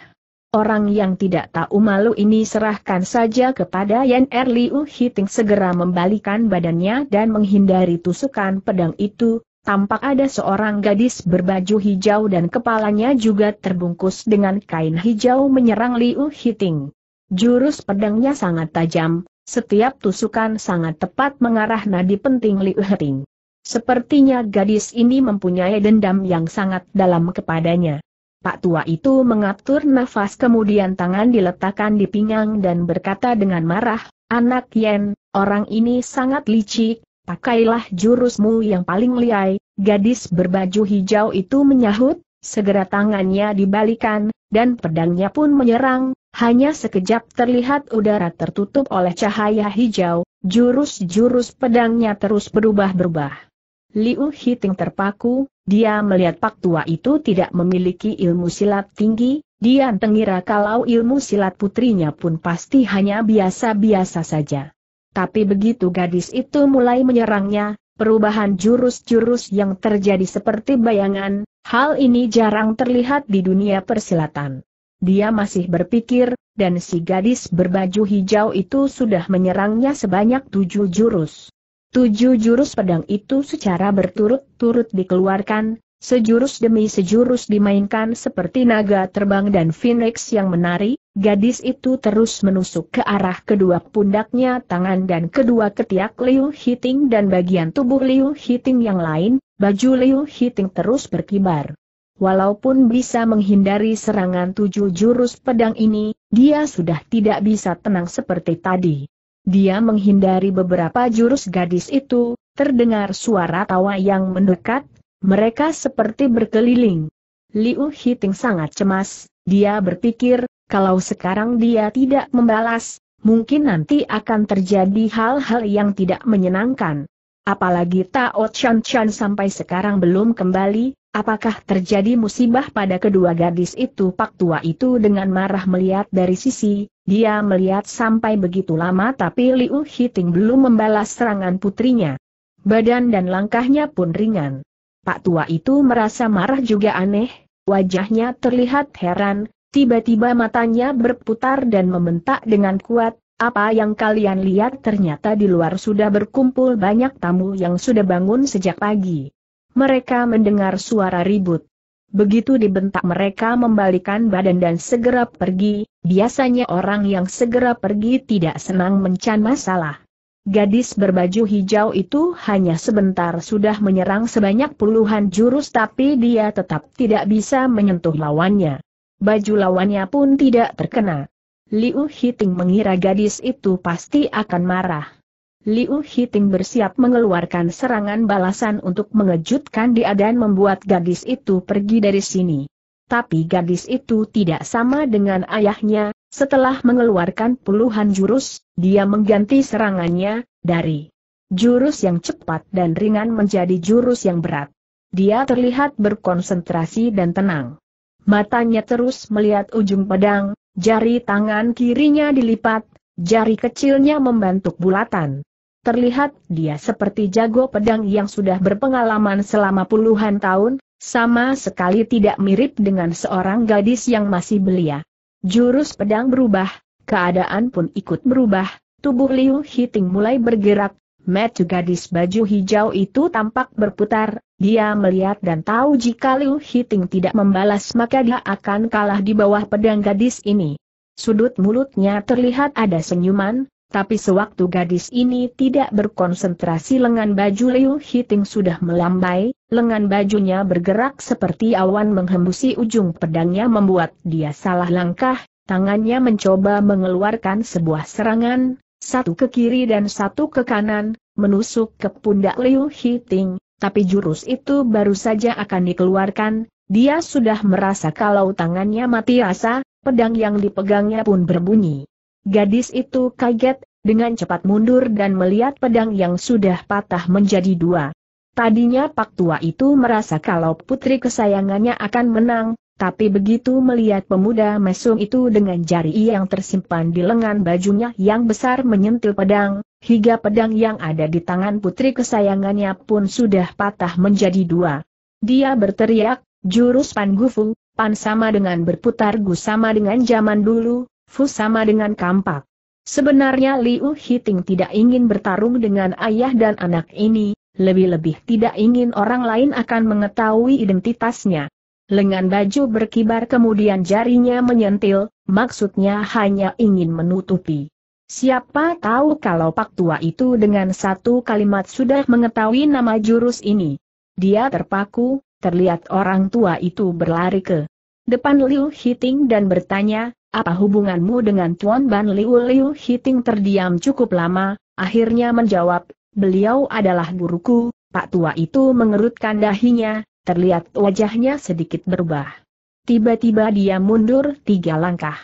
orang yang tidak tahu malu ini serahkan saja kepada Yan Erliu Hiting segera membalikan badannya dan menghindari tusukan pedang itu, tampak ada seorang gadis berbaju hijau dan kepalanya juga terbungkus dengan kain hijau menyerang Liu Hiting. Jurus pedangnya sangat tajam, setiap tusukan sangat tepat mengarah nadi penting Liu Heting. Sepertinya gadis ini mempunyai dendam yang sangat dalam kepadanya. Pak tua itu mengatur nafas kemudian tangan diletakkan di pinggang dan berkata dengan marah, Anak Yen, orang ini sangat licik, pakailah jurusmu yang paling liai, gadis berbaju hijau itu menyahut, Segera tangannya dibalikan, dan pedangnya pun menyerang, hanya sekejap terlihat udara tertutup oleh cahaya hijau, jurus-jurus pedangnya terus berubah-berubah. Liu Hiting terpaku, dia melihat pak tua itu tidak memiliki ilmu silat tinggi, dia tengira kalau ilmu silat putrinya pun pasti hanya biasa-biasa saja. Tapi begitu gadis itu mulai menyerangnya, perubahan jurus-jurus yang terjadi seperti bayangan, hal ini jarang terlihat di dunia persilatan. Dia masih berpikir, dan si gadis berbaju hijau itu sudah menyerangnya sebanyak tujuh jurus. Tujuh jurus pedang itu secara berturut-turut dikeluarkan, sejurus demi sejurus dimainkan seperti naga terbang dan phoenix yang menari, Gadis itu terus menusuk ke arah kedua pundaknya tangan dan kedua ketiak Liu Hiting dan bagian tubuh Liu Hiting yang lain, baju Liu Hiting terus berkibar. Walaupun bisa menghindari serangan tujuh jurus pedang ini, dia sudah tidak bisa tenang seperti tadi. Dia menghindari beberapa jurus gadis itu, terdengar suara tawa yang mendekat, mereka seperti berkeliling. Liu Hiting sangat cemas, dia berpikir, kalau sekarang dia tidak membalas, mungkin nanti akan terjadi hal-hal yang tidak menyenangkan. Apalagi Tao Chan Chan sampai sekarang belum kembali, apakah terjadi musibah pada kedua gadis itu? Pak tua itu dengan marah melihat dari sisi, dia melihat sampai begitu lama tapi Liu Hiting belum membalas serangan putrinya. Badan dan langkahnya pun ringan. Pak tua itu merasa marah juga aneh, wajahnya terlihat heran, Tiba-tiba matanya berputar dan membentak dengan kuat, apa yang kalian lihat ternyata di luar sudah berkumpul banyak tamu yang sudah bangun sejak pagi. Mereka mendengar suara ribut. Begitu dibentak mereka membalikan badan dan segera pergi, biasanya orang yang segera pergi tidak senang mencan masalah. Gadis berbaju hijau itu hanya sebentar sudah menyerang sebanyak puluhan jurus tapi dia tetap tidak bisa menyentuh lawannya baju lawannya pun tidak terkena. Liu Hiting mengira gadis itu pasti akan marah. Liu Hiting bersiap mengeluarkan serangan balasan untuk mengejutkan dia dan membuat gadis itu pergi dari sini. Tapi gadis itu tidak sama dengan ayahnya, setelah mengeluarkan puluhan jurus, dia mengganti serangannya, dari jurus yang cepat dan ringan menjadi jurus yang berat. Dia terlihat berkonsentrasi dan tenang. Matanya terus melihat ujung pedang, jari tangan kirinya dilipat, jari kecilnya membentuk bulatan. Terlihat dia seperti jago pedang yang sudah berpengalaman selama puluhan tahun, sama sekali tidak mirip dengan seorang gadis yang masih belia. Jurus pedang berubah, keadaan pun ikut berubah, tubuh Liu Hiting mulai bergerak, Metu gadis baju hijau itu tampak berputar, dia melihat dan tahu jika Liu Hiting tidak membalas maka dia akan kalah di bawah pedang gadis ini. Sudut mulutnya terlihat ada senyuman, tapi sewaktu gadis ini tidak berkonsentrasi lengan baju Liu Hiting sudah melambai, lengan bajunya bergerak seperti awan menghembusi ujung pedangnya membuat dia salah langkah, tangannya mencoba mengeluarkan sebuah serangan, satu ke kiri dan satu ke kanan, menusuk ke pundak Liu Hiting, tapi jurus itu baru saja akan dikeluarkan, dia sudah merasa kalau tangannya mati rasa, pedang yang dipegangnya pun berbunyi. Gadis itu kaget, dengan cepat mundur dan melihat pedang yang sudah patah menjadi dua. Tadinya Pak Tua itu merasa kalau putri kesayangannya akan menang, tapi begitu melihat pemuda mesum itu dengan jari yang tersimpan di lengan bajunya yang besar menyentil pedang, hingga pedang yang ada di tangan putri kesayangannya pun sudah patah menjadi dua. Dia berteriak, jurus Pan Gufu, Pan sama dengan berputar Gu sama dengan zaman dulu, Fu sama dengan kampak. Sebenarnya Liu Hiting tidak ingin bertarung dengan ayah dan anak ini, lebih-lebih tidak ingin orang lain akan mengetahui identitasnya lengan baju berkibar kemudian jarinya menyentil, maksudnya hanya ingin menutupi. Siapa tahu kalau Pak Tua itu dengan satu kalimat sudah mengetahui nama jurus ini. Dia terpaku, terlihat orang tua itu berlari ke depan Liu Hiting dan bertanya, apa hubunganmu dengan Tuan Ban Liu Liu Hiting terdiam cukup lama, akhirnya menjawab, beliau adalah guruku, Pak Tua itu mengerutkan dahinya, terlihat wajahnya sedikit berubah. Tiba-tiba dia mundur tiga langkah.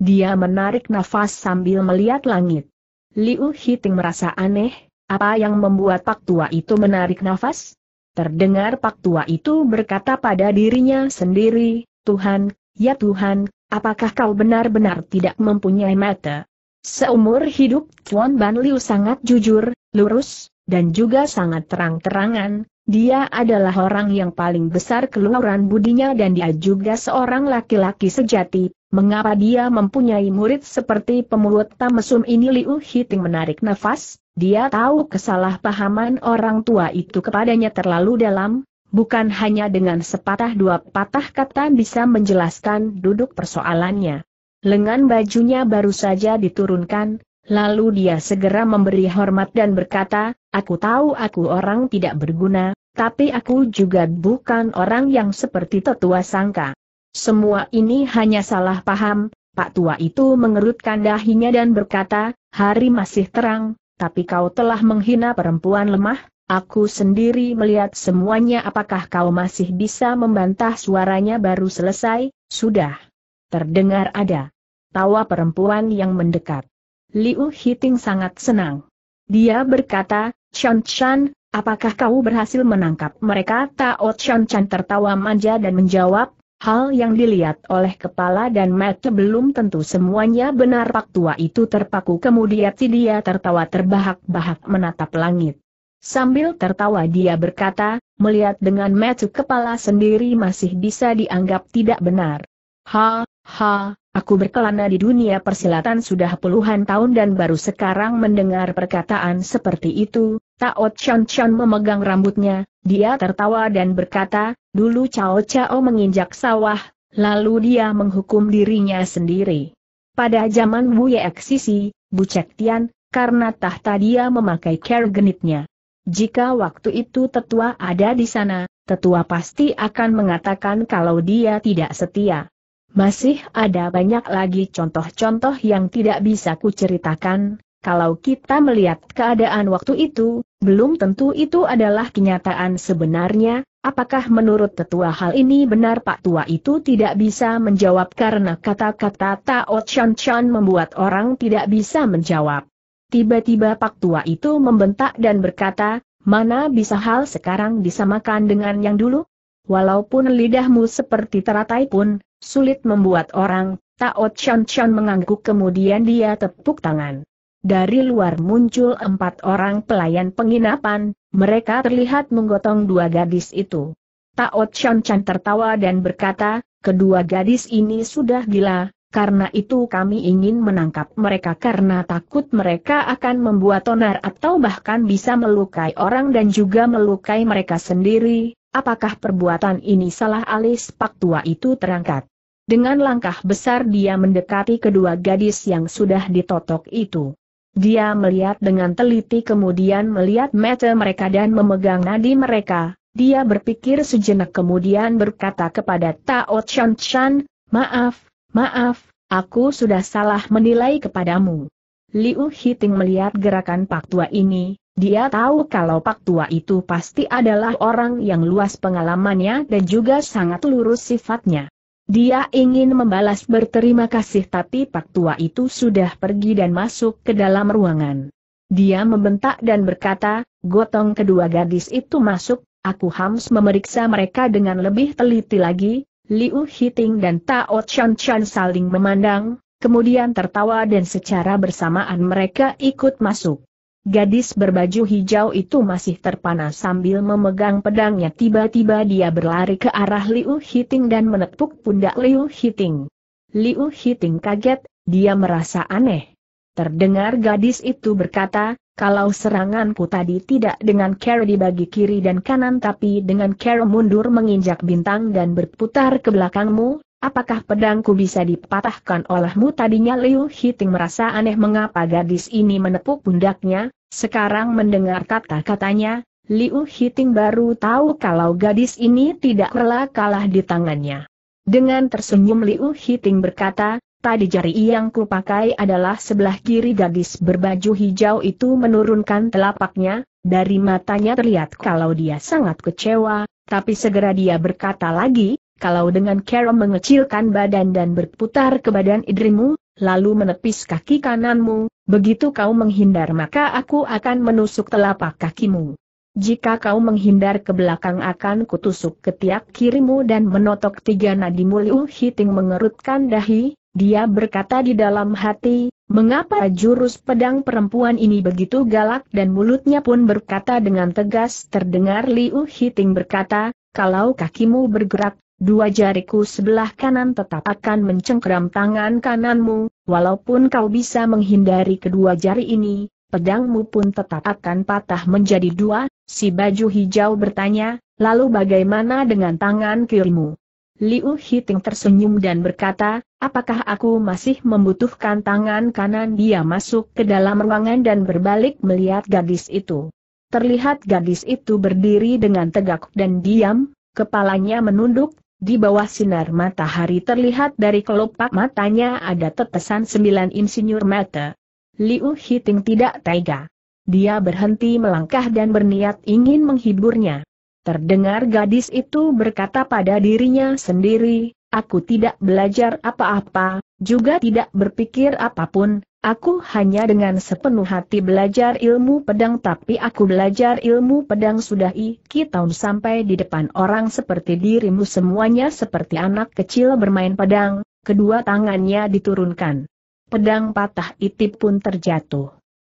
Dia menarik nafas sambil melihat langit. Liu Hiting merasa aneh, apa yang membuat Pak Tua itu menarik nafas? Terdengar Pak Tua itu berkata pada dirinya sendiri, Tuhan, ya Tuhan, apakah kau benar-benar tidak mempunyai mata? Seumur hidup Chuan Ban Liu sangat jujur, lurus, dan juga sangat terang-terangan, dia adalah orang yang paling besar keluaran budinya dan dia juga seorang laki-laki sejati. Mengapa dia mempunyai murid seperti pemulut tamesum ini Liu Hiting menarik nafas, dia tahu kesalahpahaman orang tua itu kepadanya terlalu dalam, bukan hanya dengan sepatah dua patah kata bisa menjelaskan duduk persoalannya. Lengan bajunya baru saja diturunkan, Lalu dia segera memberi hormat dan berkata, aku tahu aku orang tidak berguna, tapi aku juga bukan orang yang seperti tetua sangka. Semua ini hanya salah paham, Pak Tua itu mengerutkan dahinya dan berkata, hari masih terang, tapi kau telah menghina perempuan lemah, aku sendiri melihat semuanya apakah kau masih bisa membantah suaranya baru selesai, sudah. Terdengar ada tawa perempuan yang mendekat. Liu Hiting sangat senang. Dia berkata, Chan Chan, apakah kau berhasil menangkap mereka? Tao Chan Chan tertawa manja dan menjawab, hal yang dilihat oleh kepala dan mata belum tentu semuanya benar. Pak tua itu terpaku kemudian dia tertawa terbahak-bahak menatap langit. Sambil tertawa dia berkata, melihat dengan mata kepala sendiri masih bisa dianggap tidak benar. Ha, ha, Aku berkelana di dunia persilatan sudah puluhan tahun dan baru sekarang mendengar perkataan seperti itu, Tao Chan Chan memegang rambutnya, dia tertawa dan berkata, dulu Cao Cao menginjak sawah, lalu dia menghukum dirinya sendiri. Pada zaman Wu Ye Sisi, Bu Cek Tian, karena tahta dia memakai ker genitnya. Jika waktu itu tetua ada di sana, tetua pasti akan mengatakan kalau dia tidak setia. Masih ada banyak lagi contoh-contoh yang tidak bisa kuceritakan, kalau kita melihat keadaan waktu itu, belum tentu itu adalah kenyataan sebenarnya, apakah menurut tetua hal ini benar Pak Tua itu tidak bisa menjawab karena kata-kata Tao Chan Chan membuat orang tidak bisa menjawab. Tiba-tiba Pak Tua itu membentak dan berkata, mana bisa hal sekarang disamakan dengan yang dulu? Walaupun lidahmu seperti teratai pun, sulit membuat orang, Tao Chan Chan mengangguk kemudian dia tepuk tangan. Dari luar muncul empat orang pelayan penginapan, mereka terlihat menggotong dua gadis itu. Tao Chan Chan tertawa dan berkata, kedua gadis ini sudah gila, karena itu kami ingin menangkap mereka karena takut mereka akan membuat onar atau bahkan bisa melukai orang dan juga melukai mereka sendiri, Apakah perbuatan ini salah alis pak tua itu terangkat? Dengan langkah besar dia mendekati kedua gadis yang sudah ditotok itu. Dia melihat dengan teliti kemudian melihat mata mereka dan memegang nadi mereka, dia berpikir sejenak kemudian berkata kepada Tao Chan Chan, maaf, maaf, aku sudah salah menilai kepadamu. Liu Hiting melihat gerakan Pak Tua ini, dia tahu kalau Pak Tua itu pasti adalah orang yang luas pengalamannya dan juga sangat lurus sifatnya. Dia ingin membalas berterima kasih tapi Pak Tua itu sudah pergi dan masuk ke dalam ruangan. Dia membentak dan berkata, gotong kedua gadis itu masuk, aku harus memeriksa mereka dengan lebih teliti lagi. Liu Hiting dan Tao Chan Chan saling memandang, kemudian tertawa dan secara bersamaan mereka ikut masuk. Gadis berbaju hijau itu masih terpana sambil memegang pedangnya tiba-tiba dia berlari ke arah Liu Hiting dan menepuk pundak Liu Hiting. Liu Hiting kaget, dia merasa aneh. Terdengar gadis itu berkata, kalau seranganku tadi tidak dengan care dibagi kiri dan kanan tapi dengan care mundur menginjak bintang dan berputar ke belakangmu, Apakah pedangku bisa dipatahkan olehmu tadinya Liu Hiting merasa aneh mengapa gadis ini menepuk pundaknya, sekarang mendengar kata-katanya, Liu Hiting baru tahu kalau gadis ini tidak rela kalah di tangannya. Dengan tersenyum Liu Hiting berkata, tadi jari yang kupakai adalah sebelah kiri gadis berbaju hijau itu menurunkan telapaknya, dari matanya terlihat kalau dia sangat kecewa, tapi segera dia berkata lagi, kalau dengan cara mengecilkan badan dan berputar ke badan idrimu, lalu menepis kaki kananmu, begitu kau menghindar maka aku akan menusuk telapak kakimu. Jika kau menghindar ke belakang akan kutusuk ketiak kirimu dan menotok tiga nadi mulu Hiting mengerutkan dahi, dia berkata di dalam hati, mengapa jurus pedang perempuan ini begitu galak dan mulutnya pun berkata dengan tegas terdengar Liu Hiting berkata, kalau kakimu bergerak, Dua jariku sebelah kanan tetap akan mencengkeram tangan kananmu, walaupun kau bisa menghindari kedua jari ini, pedangmu pun tetap akan patah menjadi dua, si baju hijau bertanya, lalu bagaimana dengan tangan kirimu? Liu Hiting tersenyum dan berkata, apakah aku masih membutuhkan tangan kanan dia masuk ke dalam ruangan dan berbalik melihat gadis itu. Terlihat gadis itu berdiri dengan tegak dan diam, kepalanya menunduk, di bawah sinar matahari terlihat dari kelopak matanya ada tetesan sembilan insinyur mata. Liu Hiting tidak tega. Dia berhenti melangkah dan berniat ingin menghiburnya. Terdengar gadis itu berkata pada dirinya sendiri, aku tidak belajar apa-apa, juga tidak berpikir apapun, Aku hanya dengan sepenuh hati belajar ilmu pedang tapi aku belajar ilmu pedang sudah iki tahun sampai di depan orang seperti dirimu semuanya seperti anak kecil bermain pedang, kedua tangannya diturunkan. Pedang patah itip pun terjatuh.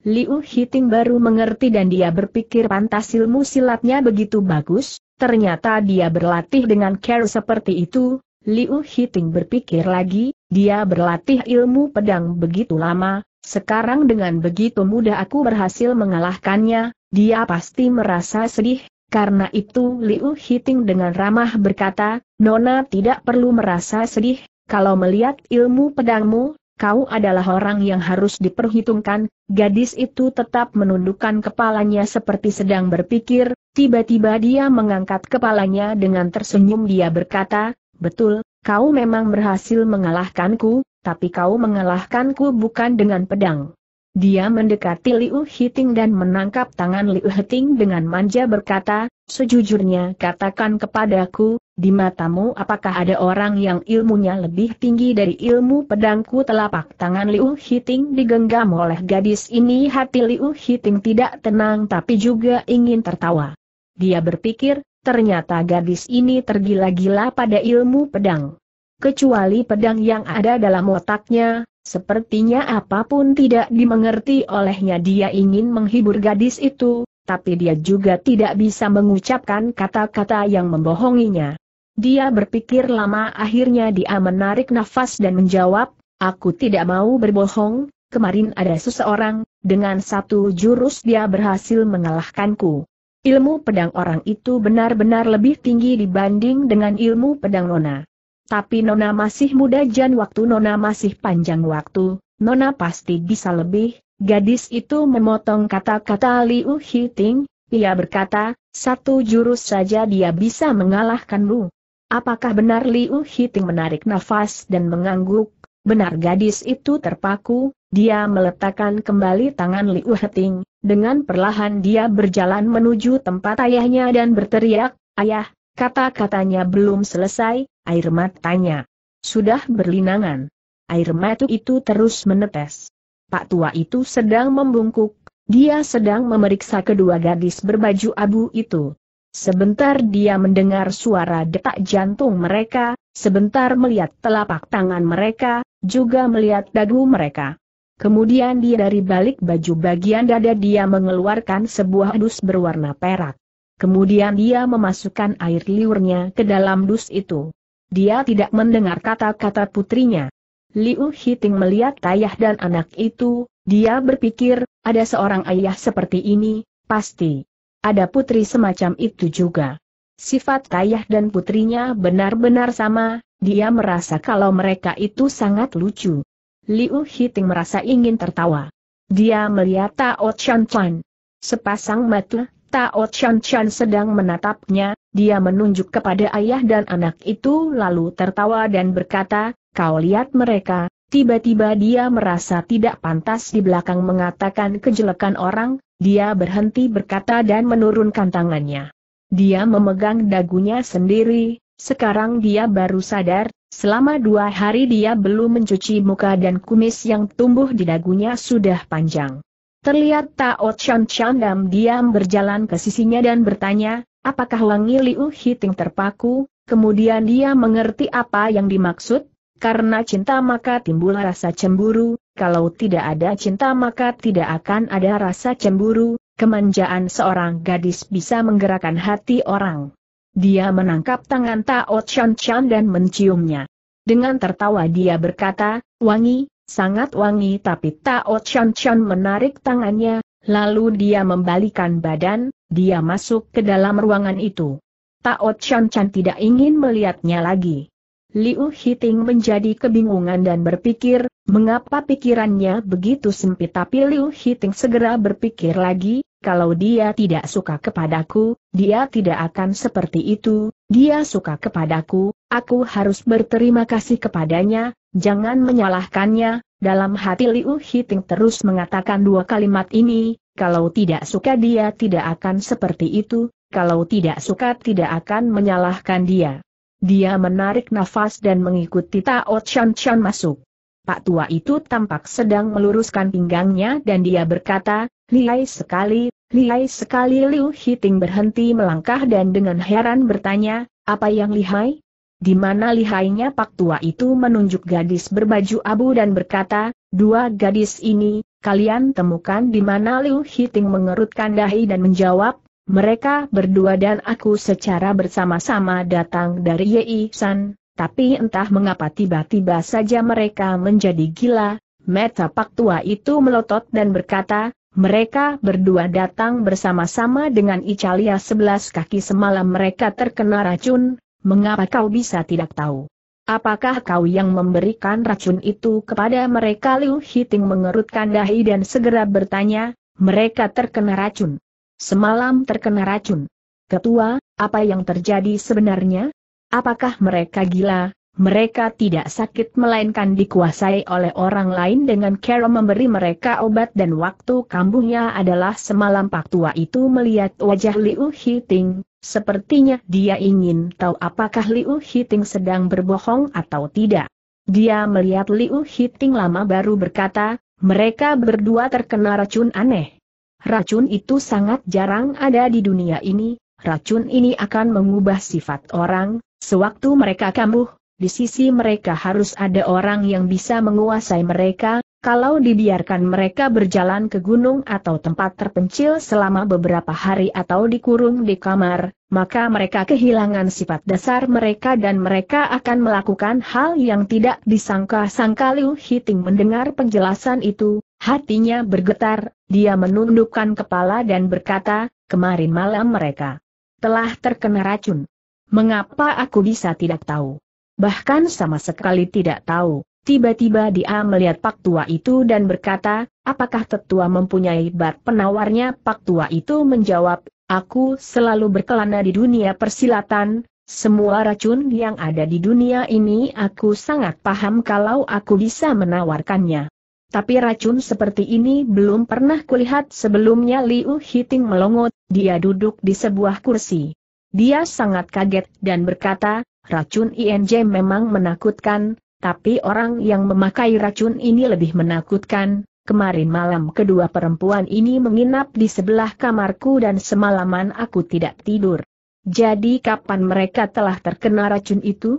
Liu Hiting baru mengerti dan dia berpikir pantas ilmu silatnya begitu bagus, ternyata dia berlatih dengan care seperti itu, Liu Hiting berpikir lagi, dia berlatih ilmu pedang begitu lama, sekarang dengan begitu mudah aku berhasil mengalahkannya, dia pasti merasa sedih, karena itu Liu Hiting dengan ramah berkata, Nona tidak perlu merasa sedih, kalau melihat ilmu pedangmu, kau adalah orang yang harus diperhitungkan, gadis itu tetap menundukkan kepalanya seperti sedang berpikir, tiba-tiba dia mengangkat kepalanya dengan tersenyum dia berkata, betul, Kau memang berhasil mengalahkanku, tapi kau mengalahkanku bukan dengan pedang. Dia mendekati Liu Hiting dan menangkap tangan Liu Hiting dengan manja berkata, Sejujurnya katakan kepadaku, di matamu apakah ada orang yang ilmunya lebih tinggi dari ilmu pedangku telapak tangan Liu Hiting digenggam oleh gadis ini hati Liu Hiting tidak tenang tapi juga ingin tertawa. Dia berpikir, Ternyata gadis ini tergila-gila pada ilmu pedang. Kecuali pedang yang ada dalam otaknya, sepertinya apapun tidak dimengerti olehnya dia ingin menghibur gadis itu, tapi dia juga tidak bisa mengucapkan kata-kata yang membohonginya. Dia berpikir lama akhirnya dia menarik nafas dan menjawab, aku tidak mau berbohong, kemarin ada seseorang, dengan satu jurus dia berhasil mengalahkanku. Ilmu pedang orang itu benar-benar lebih tinggi dibanding dengan ilmu pedang Nona. Tapi Nona masih muda Jan, waktu Nona masih panjang waktu, Nona pasti bisa lebih, gadis itu memotong kata-kata Liu Hiting, ia berkata, satu jurus saja dia bisa mengalahkanmu. Apakah benar Liu Hiting menarik nafas dan mengangguk, benar gadis itu terpaku, dia meletakkan kembali tangan Liu Heting, dengan perlahan dia berjalan menuju tempat ayahnya dan berteriak, Ayah, kata-katanya belum selesai, air matanya sudah berlinangan. Air mata itu terus menetes. Pak tua itu sedang membungkuk, dia sedang memeriksa kedua gadis berbaju abu itu. Sebentar dia mendengar suara detak jantung mereka, sebentar melihat telapak tangan mereka, juga melihat dagu mereka. Kemudian dia dari balik baju bagian dada dia mengeluarkan sebuah dus berwarna perak. Kemudian dia memasukkan air liurnya ke dalam dus itu. Dia tidak mendengar kata-kata putrinya. Liu Hiting melihat ayah dan anak itu, dia berpikir, ada seorang ayah seperti ini, pasti. Ada putri semacam itu juga. Sifat ayah dan putrinya benar-benar sama, dia merasa kalau mereka itu sangat lucu. Liu Hiting merasa ingin tertawa. Dia melihat Tao Chan Chan. Sepasang mata, Tao Chan Chan sedang menatapnya, dia menunjuk kepada ayah dan anak itu lalu tertawa dan berkata, kau lihat mereka, tiba-tiba dia merasa tidak pantas di belakang mengatakan kejelekan orang, dia berhenti berkata dan menurunkan tangannya. Dia memegang dagunya sendiri, sekarang dia baru sadar, selama dua hari dia belum mencuci muka dan kumis yang tumbuh di dagunya sudah panjang. Terlihat Tao Chan Dam diam berjalan ke sisinya dan bertanya, apakah wangi Liu Hiting terpaku? Kemudian dia mengerti apa yang dimaksud, karena cinta maka timbul rasa cemburu, kalau tidak ada cinta maka tidak akan ada rasa cemburu, kemanjaan seorang gadis bisa menggerakkan hati orang. Dia menangkap tangan Tao Chan Chan dan menciumnya. Dengan tertawa dia berkata, wangi, sangat wangi tapi Tao Chan Chan menarik tangannya, lalu dia membalikan badan, dia masuk ke dalam ruangan itu. Tao Chan Chan tidak ingin melihatnya lagi. Liu Hiting menjadi kebingungan dan berpikir, mengapa pikirannya begitu sempit tapi Liu Hiting segera berpikir lagi, kalau dia tidak suka kepadaku, dia tidak akan seperti itu, dia suka kepadaku, aku harus berterima kasih kepadanya, jangan menyalahkannya, dalam hati Liu Hiting terus mengatakan dua kalimat ini, kalau tidak suka dia tidak akan seperti itu, kalau tidak suka tidak akan menyalahkan dia. Dia menarik nafas dan mengikuti Tao Chan Chan masuk. Pak tua itu tampak sedang meluruskan pinggangnya dan dia berkata, Lihai sekali, lihai sekali Liu Hiting berhenti melangkah dan dengan heran bertanya, apa yang lihai? Di mana lihainya pak tua itu menunjuk gadis berbaju abu dan berkata, dua gadis ini, kalian temukan di mana Liu Hiting mengerutkan dahi dan menjawab, mereka berdua dan aku secara bersama-sama datang dari Yei San, tapi entah mengapa tiba-tiba saja mereka menjadi gila. Meta pak tua itu melotot dan berkata, mereka berdua datang bersama-sama dengan Icalia sebelas kaki semalam mereka terkena racun, mengapa kau bisa tidak tahu? Apakah kau yang memberikan racun itu kepada mereka Liu Hiting mengerutkan dahi dan segera bertanya, mereka terkena racun. Semalam terkena racun. Ketua, apa yang terjadi sebenarnya? Apakah mereka gila, mereka tidak sakit melainkan dikuasai oleh orang lain dengan cara memberi mereka obat dan waktu kambuhnya adalah semalam Pak Tua itu melihat wajah Liu Hiting, sepertinya dia ingin tahu apakah Liu Hiting sedang berbohong atau tidak. Dia melihat Liu Hiting lama baru berkata, mereka berdua terkena racun aneh. Racun itu sangat jarang ada di dunia ini, racun ini akan mengubah sifat orang, sewaktu mereka kambuh di sisi mereka harus ada orang yang bisa menguasai mereka, kalau dibiarkan mereka berjalan ke gunung atau tempat terpencil selama beberapa hari atau dikurung di kamar, maka mereka kehilangan sifat dasar mereka dan mereka akan melakukan hal yang tidak disangka-sangka Liu Hiting mendengar penjelasan itu, hatinya bergetar, dia menundukkan kepala dan berkata, kemarin malam mereka telah terkena racun. Mengapa aku bisa tidak tahu? bahkan sama sekali tidak tahu. Tiba-tiba dia melihat Pak Tua itu dan berkata, apakah tetua mempunyai bat penawarnya? Pak Tua itu menjawab, aku selalu berkelana di dunia persilatan, semua racun yang ada di dunia ini aku sangat paham kalau aku bisa menawarkannya. Tapi racun seperti ini belum pernah kulihat sebelumnya Liu Hiting melongot, dia duduk di sebuah kursi. Dia sangat kaget dan berkata, Racun INJ memang menakutkan, tapi orang yang memakai racun ini lebih menakutkan. Kemarin malam kedua perempuan ini menginap di sebelah kamarku dan semalaman aku tidak tidur. Jadi kapan mereka telah terkena racun itu?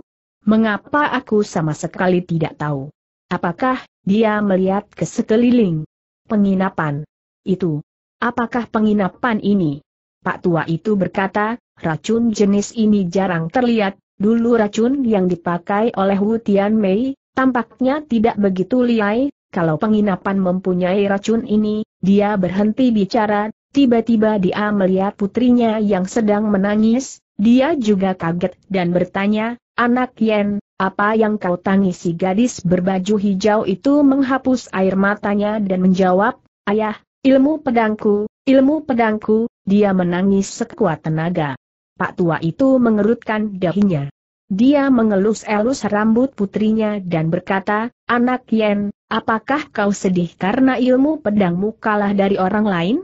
Mengapa aku sama sekali tidak tahu? Apakah dia melihat ke sekeliling? Penginapan. Itu. Apakah penginapan ini? Pak tua itu berkata, racun jenis ini jarang terlihat, Dulu racun yang dipakai oleh Wu Tian Mei, tampaknya tidak begitu liai, kalau penginapan mempunyai racun ini, dia berhenti bicara, tiba-tiba dia melihat putrinya yang sedang menangis, dia juga kaget dan bertanya, anak Yen, apa yang kau tangisi gadis berbaju hijau itu menghapus air matanya dan menjawab, ayah, ilmu pedangku, ilmu pedangku, dia menangis sekuat tenaga. Pak tua itu mengerutkan dahinya. Dia mengelus-elus rambut putrinya dan berkata, Anak Yen, apakah kau sedih karena ilmu pedangmu kalah dari orang lain?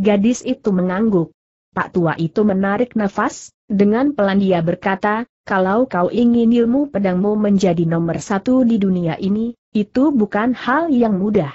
Gadis itu mengangguk. Pak tua itu menarik nafas, dengan pelan dia berkata, kalau kau ingin ilmu pedangmu menjadi nomor satu di dunia ini, itu bukan hal yang mudah.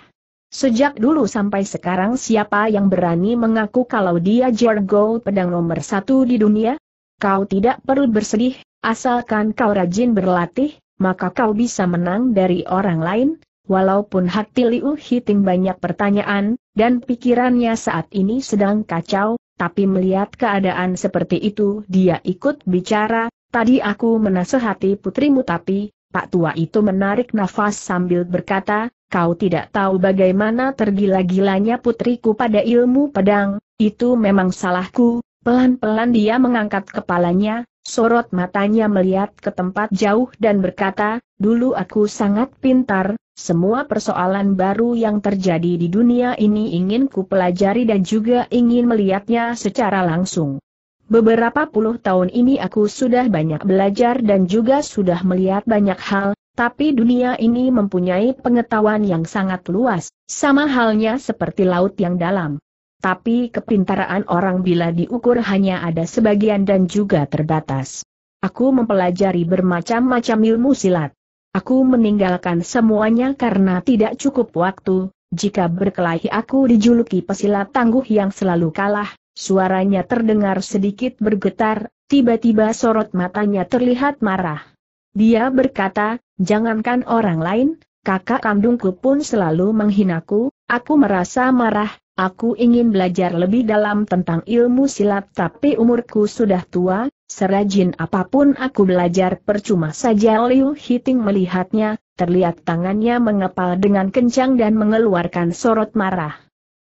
Sejak dulu sampai sekarang siapa yang berani mengaku kalau dia jargo pedang nomor satu di dunia? Kau tidak perlu bersedih, asalkan kau rajin berlatih, maka kau bisa menang dari orang lain, walaupun hati Liu Hiting banyak pertanyaan, dan pikirannya saat ini sedang kacau, tapi melihat keadaan seperti itu dia ikut bicara, tadi aku menasehati putrimu tapi, Pak Tua itu menarik nafas sambil berkata, kau tidak tahu bagaimana tergila-gilanya putriku pada ilmu pedang, itu memang salahku, Pelan-pelan dia mengangkat kepalanya, sorot matanya melihat ke tempat jauh dan berkata, dulu aku sangat pintar, semua persoalan baru yang terjadi di dunia ini ingin ku pelajari dan juga ingin melihatnya secara langsung. Beberapa puluh tahun ini aku sudah banyak belajar dan juga sudah melihat banyak hal, tapi dunia ini mempunyai pengetahuan yang sangat luas, sama halnya seperti laut yang dalam tapi kepintaran orang bila diukur hanya ada sebagian dan juga terbatas. Aku mempelajari bermacam-macam ilmu silat. Aku meninggalkan semuanya karena tidak cukup waktu, jika berkelahi aku dijuluki pesilat tangguh yang selalu kalah, suaranya terdengar sedikit bergetar, tiba-tiba sorot matanya terlihat marah. Dia berkata, jangankan orang lain, kakak kandungku pun selalu menghinaku, aku merasa marah, Aku ingin belajar lebih dalam tentang ilmu silat tapi umurku sudah tua, serajin apapun aku belajar percuma saja Liu Hiting melihatnya, terlihat tangannya mengepal dengan kencang dan mengeluarkan sorot marah.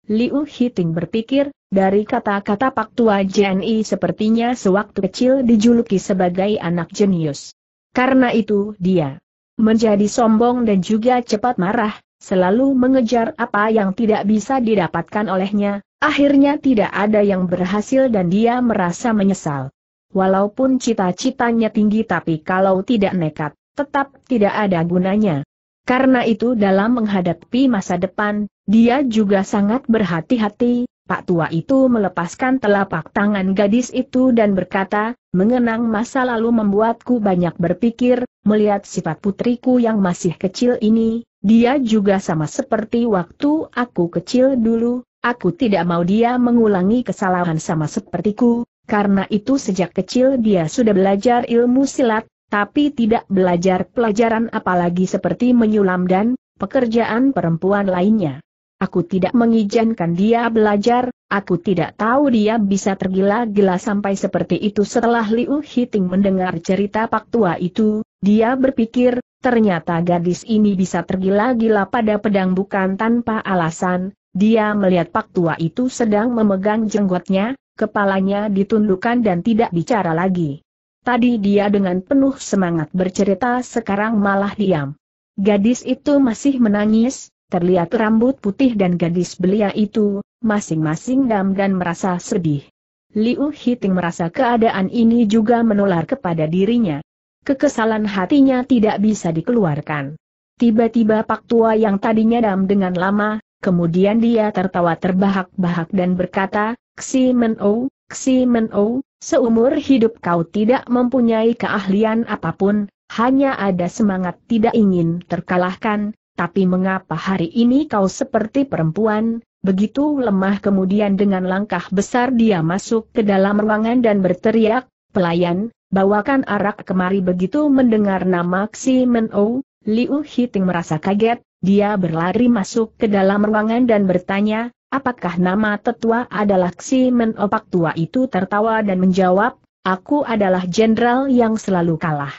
Liu Hiting berpikir, dari kata-kata Pak Tua JNI sepertinya sewaktu kecil dijuluki sebagai anak jenius. Karena itu dia menjadi sombong dan juga cepat marah, selalu mengejar apa yang tidak bisa didapatkan olehnya, akhirnya tidak ada yang berhasil dan dia merasa menyesal. Walaupun cita-citanya tinggi tapi kalau tidak nekat, tetap tidak ada gunanya. Karena itu dalam menghadapi masa depan, dia juga sangat berhati-hati, Pak Tua itu melepaskan telapak tangan gadis itu dan berkata, mengenang masa lalu membuatku banyak berpikir, melihat sifat putriku yang masih kecil ini, dia juga sama seperti waktu aku kecil dulu, aku tidak mau dia mengulangi kesalahan sama sepertiku, karena itu sejak kecil dia sudah belajar ilmu silat, tapi tidak belajar pelajaran apalagi seperti menyulam dan pekerjaan perempuan lainnya. Aku tidak mengizinkan dia belajar, aku tidak tahu dia bisa tergila-gila sampai seperti itu setelah Liu Hiting mendengar cerita Pak Tua itu, dia berpikir, Ternyata gadis ini bisa tergila-gila pada pedang bukan tanpa alasan, dia melihat pak tua itu sedang memegang jenggotnya, kepalanya ditundukkan dan tidak bicara lagi. Tadi dia dengan penuh semangat bercerita sekarang malah diam. Gadis itu masih menangis, terlihat rambut putih dan gadis belia itu, masing-masing dam dan merasa sedih. Liu Hiting merasa keadaan ini juga menular kepada dirinya kekesalan hatinya tidak bisa dikeluarkan. Tiba-tiba Pak Tua yang tadinya dam dengan lama, kemudian dia tertawa terbahak-bahak dan berkata, Ksi Men O, Ksi Men O, seumur hidup kau tidak mempunyai keahlian apapun, hanya ada semangat tidak ingin terkalahkan, tapi mengapa hari ini kau seperti perempuan, begitu lemah kemudian dengan langkah besar dia masuk ke dalam ruangan dan berteriak, pelayan, Bawakan arak kemari begitu mendengar nama Xi Menou, Liu Hiting merasa kaget, dia berlari masuk ke dalam ruangan dan bertanya, apakah nama tetua adalah Xi Menou? Pak tua itu tertawa dan menjawab, aku adalah jenderal yang selalu kalah.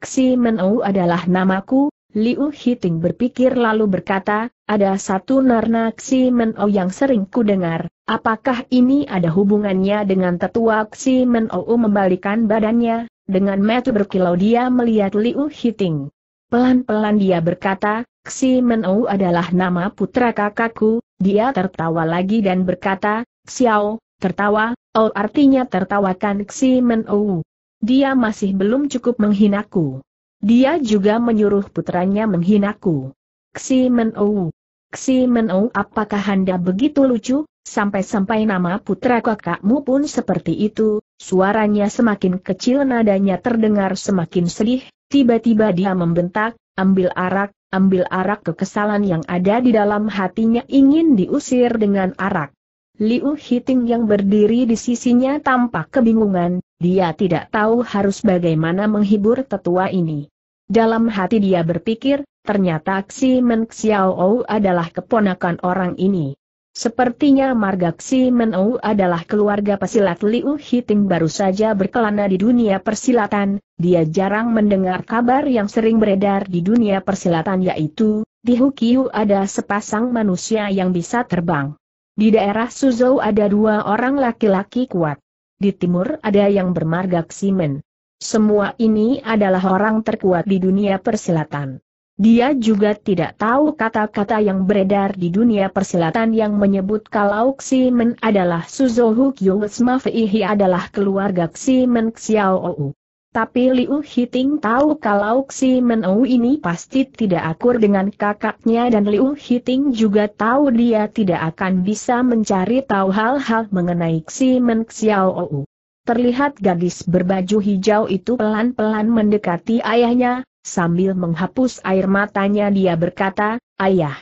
Xi Menou adalah namaku, Liu Hiting berpikir lalu berkata, ada satu Narnaksi Men'o yang sering ku dengar, apakah ini ada hubungannya dengan tetua Ksi Men'o membalikan badannya, dengan mata berkilau dia melihat Liu Hiting. Pelan-pelan dia berkata, Ksi Men'o adalah nama putra kakakku, dia tertawa lagi dan berkata, Xiao, tertawa, Oh artinya tertawakan Ksi Men'o. Dia masih belum cukup menghinaku. Dia juga menyuruh putranya menghinaku. Ksi Menou. Ksi Menou apakah Anda begitu lucu, sampai-sampai nama putra kakakmu pun seperti itu, suaranya semakin kecil nadanya terdengar semakin sedih, tiba-tiba dia membentak, ambil arak, ambil arak kekesalan yang ada di dalam hatinya ingin diusir dengan arak. Liu Hiting yang berdiri di sisinya tampak kebingungan, dia tidak tahu harus bagaimana menghibur tetua ini. Dalam hati dia berpikir, ternyata Xi Men Xiaoou adalah keponakan orang ini. Sepertinya marga Xi Men Ou adalah keluarga pesilat Liu Hiting baru saja berkelana di dunia persilatan, dia jarang mendengar kabar yang sering beredar di dunia persilatan yaitu, di Hukiu ada sepasang manusia yang bisa terbang. Di daerah Suzhou ada dua orang laki-laki kuat. Di timur ada yang bermarga Ximen. Semua ini adalah orang terkuat di dunia persilatan. Dia juga tidak tahu kata-kata yang beredar di dunia persilatan yang menyebut kalau Ximen adalah Suzhou Hukyu Smafihi adalah keluarga Ximen Xiaoou. Tapi Liu Hiting tahu kalau Xi Menou ini pasti tidak akur dengan kakaknya dan Liu Hiting juga tahu dia tidak akan bisa mencari tahu hal-hal mengenai Xi Men Xiaoou. Terlihat gadis berbaju hijau itu pelan-pelan mendekati ayahnya, sambil menghapus air matanya dia berkata, Ayah,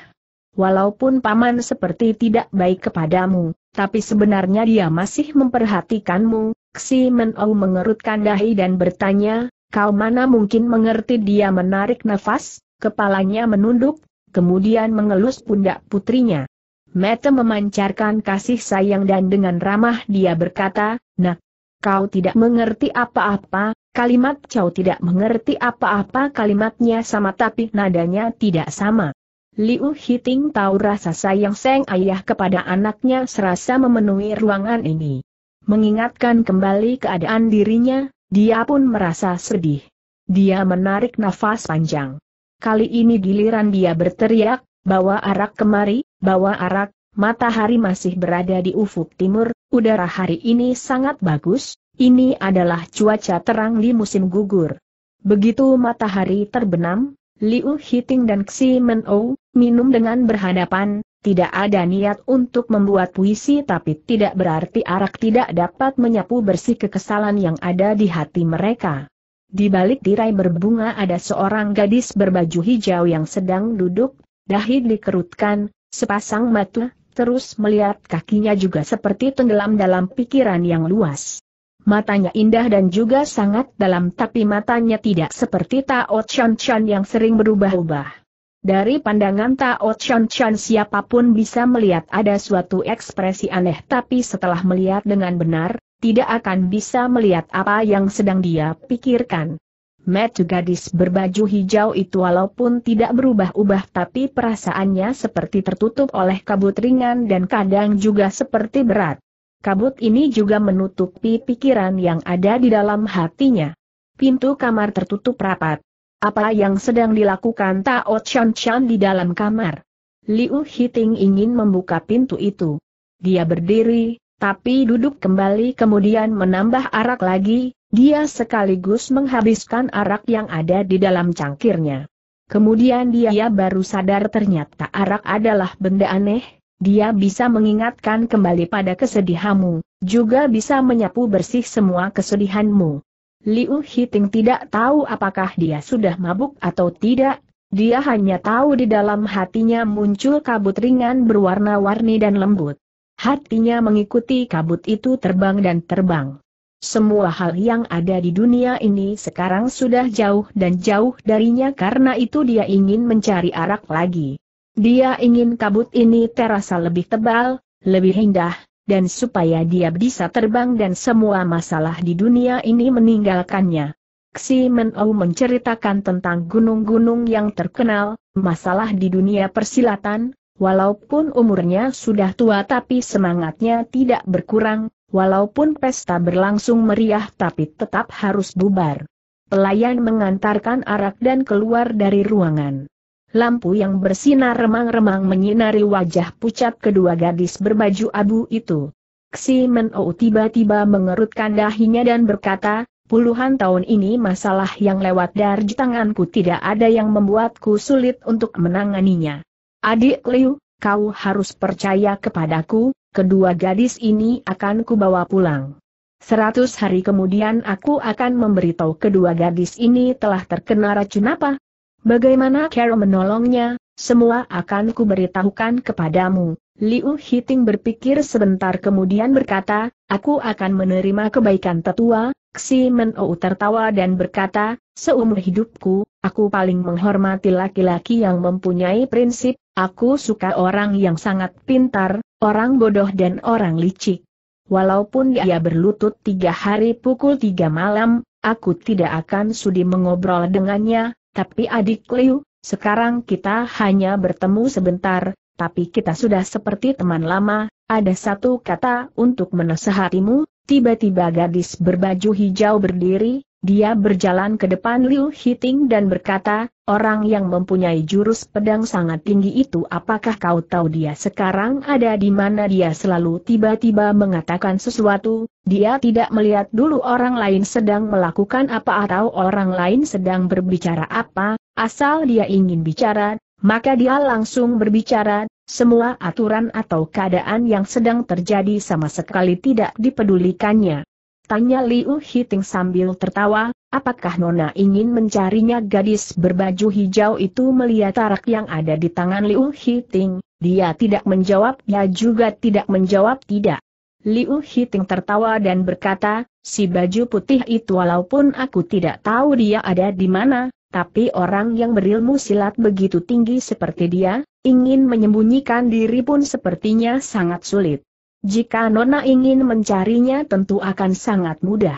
walaupun paman seperti tidak baik kepadamu, tapi sebenarnya dia masih memperhatikanmu, Si Menau mengerutkan dahi dan bertanya, kau mana mungkin mengerti dia menarik nafas, kepalanya menunduk, kemudian mengelus pundak putrinya. Mete memancarkan kasih sayang dan dengan ramah dia berkata, nak, kau tidak mengerti apa-apa, kalimat kau tidak mengerti apa-apa kalimatnya sama tapi nadanya tidak sama. Liu Hiting tahu rasa sayang Seng ayah kepada anaknya serasa memenuhi ruangan ini. Mengingatkan kembali keadaan dirinya, dia pun merasa sedih. Dia menarik nafas panjang. Kali ini giliran dia berteriak, bawa arak kemari, bawa arak, matahari masih berada di ufuk timur, udara hari ini sangat bagus, ini adalah cuaca terang di musim gugur. Begitu matahari terbenam, Liu Hiting dan Xi Men Ou minum dengan berhadapan, tidak ada niat untuk membuat puisi tapi tidak berarti arak tidak dapat menyapu bersih kekesalan yang ada di hati mereka. Di balik tirai berbunga ada seorang gadis berbaju hijau yang sedang duduk, dahi dikerutkan, sepasang mata, terus melihat kakinya juga seperti tenggelam dalam pikiran yang luas. Matanya indah dan juga sangat dalam tapi matanya tidak seperti Tao Chan Chan yang sering berubah-ubah. Dari pandangan Tao Chan Chan siapapun bisa melihat ada suatu ekspresi aneh tapi setelah melihat dengan benar, tidak akan bisa melihat apa yang sedang dia pikirkan. Metu gadis berbaju hijau itu walaupun tidak berubah-ubah tapi perasaannya seperti tertutup oleh kabut ringan dan kadang juga seperti berat. Kabut ini juga menutupi pikiran yang ada di dalam hatinya. Pintu kamar tertutup rapat. Apa yang sedang dilakukan Tao Chan Chan di dalam kamar? Liu Hiting ingin membuka pintu itu. Dia berdiri, tapi duduk kembali kemudian menambah arak lagi, dia sekaligus menghabiskan arak yang ada di dalam cangkirnya. Kemudian dia baru sadar ternyata arak adalah benda aneh, dia bisa mengingatkan kembali pada kesedihanmu, juga bisa menyapu bersih semua kesedihanmu. Liu Hiting tidak tahu apakah dia sudah mabuk atau tidak, dia hanya tahu di dalam hatinya muncul kabut ringan berwarna-warni dan lembut. Hatinya mengikuti kabut itu terbang dan terbang. Semua hal yang ada di dunia ini sekarang sudah jauh dan jauh darinya karena itu dia ingin mencari arak lagi. Dia ingin kabut ini terasa lebih tebal, lebih indah, dan supaya dia bisa terbang dan semua masalah di dunia ini meninggalkannya. Xi Menou menceritakan tentang gunung-gunung yang terkenal, masalah di dunia persilatan, walaupun umurnya sudah tua tapi semangatnya tidak berkurang, walaupun pesta berlangsung meriah tapi tetap harus bubar. Pelayan mengantarkan arak dan keluar dari ruangan. Lampu yang bersinar remang-remang menyinari wajah pucat kedua gadis berbaju abu itu. Ksi Menou tiba-tiba mengerutkan dahinya dan berkata, puluhan tahun ini masalah yang lewat dari tanganku tidak ada yang membuatku sulit untuk menanganinya. Adik Liu, kau harus percaya kepadaku, kedua gadis ini akan kubawa pulang. Seratus hari kemudian aku akan memberitahu kedua gadis ini telah terkena racun apa, Bagaimana Carol menolongnya, semua akan kuberitahukan kepadamu. Liu Hiting berpikir sebentar kemudian berkata, aku akan menerima kebaikan tetua, Xi Men'ou tertawa dan berkata, seumur hidupku, aku paling menghormati laki-laki yang mempunyai prinsip, aku suka orang yang sangat pintar, orang bodoh dan orang licik. Walaupun dia berlutut tiga hari pukul tiga malam, aku tidak akan sudi mengobrol dengannya, tapi adik Liu, sekarang kita hanya bertemu sebentar, tapi kita sudah seperti teman lama, ada satu kata untuk menasehatimu, tiba-tiba gadis berbaju hijau berdiri, dia berjalan ke depan Liu Hiting dan berkata, orang yang mempunyai jurus pedang sangat tinggi itu apakah kau tahu dia sekarang ada di mana dia selalu tiba-tiba mengatakan sesuatu, dia tidak melihat dulu orang lain sedang melakukan apa atau orang lain sedang berbicara apa, asal dia ingin bicara, maka dia langsung berbicara, semua aturan atau keadaan yang sedang terjadi sama sekali tidak dipedulikannya. Tanya Liu Hiting sambil tertawa, apakah Nona ingin mencarinya gadis berbaju hijau itu melihat arak yang ada di tangan Liu Hiting, dia tidak menjawab ya juga tidak menjawab tidak. Liu Hiting tertawa dan berkata, si baju putih itu walaupun aku tidak tahu dia ada di mana, tapi orang yang berilmu silat begitu tinggi seperti dia, ingin menyembunyikan diri pun sepertinya sangat sulit. Jika Nona ingin mencarinya tentu akan sangat mudah.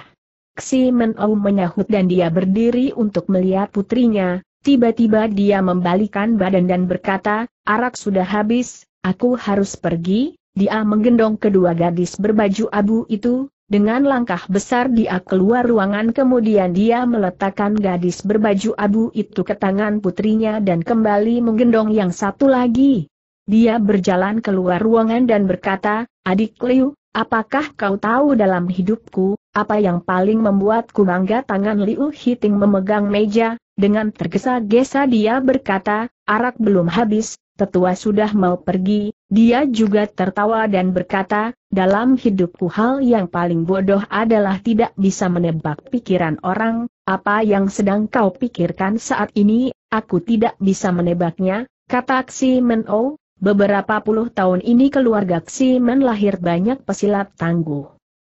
Xi Menou menyahut dan dia berdiri untuk melihat putrinya, tiba-tiba dia membalikan badan dan berkata, arak sudah habis, aku harus pergi, dia menggendong kedua gadis berbaju abu itu, dengan langkah besar dia keluar ruangan kemudian dia meletakkan gadis berbaju abu itu ke tangan putrinya dan kembali menggendong yang satu lagi. Dia berjalan keluar ruangan dan berkata, Adik Liu, apakah kau tahu dalam hidupku, apa yang paling membuatku mangga tangan Liu Hiting memegang meja, dengan tergesa-gesa dia berkata, arak belum habis, tetua sudah mau pergi, dia juga tertawa dan berkata, dalam hidupku hal yang paling bodoh adalah tidak bisa menebak pikiran orang, apa yang sedang kau pikirkan saat ini, aku tidak bisa menebaknya, kata Ximen Meno, oh. Beberapa puluh tahun ini keluarga Ximen lahir banyak pesilat tangguh.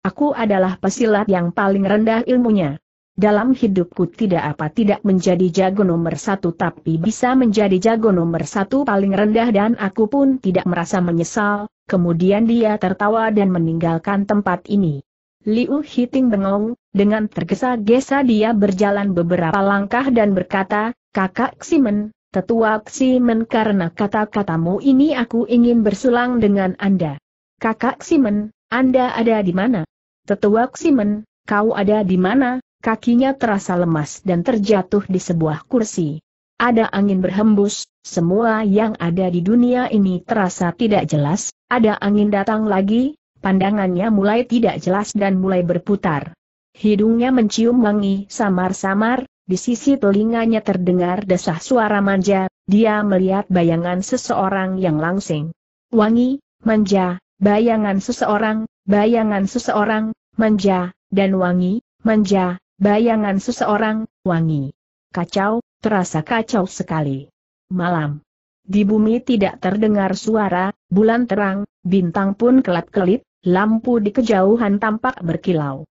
Aku adalah pesilat yang paling rendah ilmunya. Dalam hidupku tidak apa tidak menjadi jago nomor satu tapi bisa menjadi jago nomor satu paling rendah dan aku pun tidak merasa menyesal, kemudian dia tertawa dan meninggalkan tempat ini. Liu Hiting bengong, dengan tergesa-gesa dia berjalan beberapa langkah dan berkata, Kakak Ximen, Tetua Ximen karena kata-katamu ini aku ingin bersulang dengan Anda. Kakak Ximen, Anda ada di mana? Tetua Ximen, kau ada di mana? Kakinya terasa lemas dan terjatuh di sebuah kursi. Ada angin berhembus, semua yang ada di dunia ini terasa tidak jelas, ada angin datang lagi, pandangannya mulai tidak jelas dan mulai berputar. Hidungnya mencium wangi samar-samar, di sisi telinganya terdengar desah suara manja, dia melihat bayangan seseorang yang langsing. Wangi, manja, bayangan seseorang, bayangan seseorang, manja, dan wangi, manja, bayangan seseorang, wangi. Kacau, terasa kacau sekali. Malam. Di bumi tidak terdengar suara, bulan terang, bintang pun kelap-kelip, lampu di kejauhan tampak berkilau.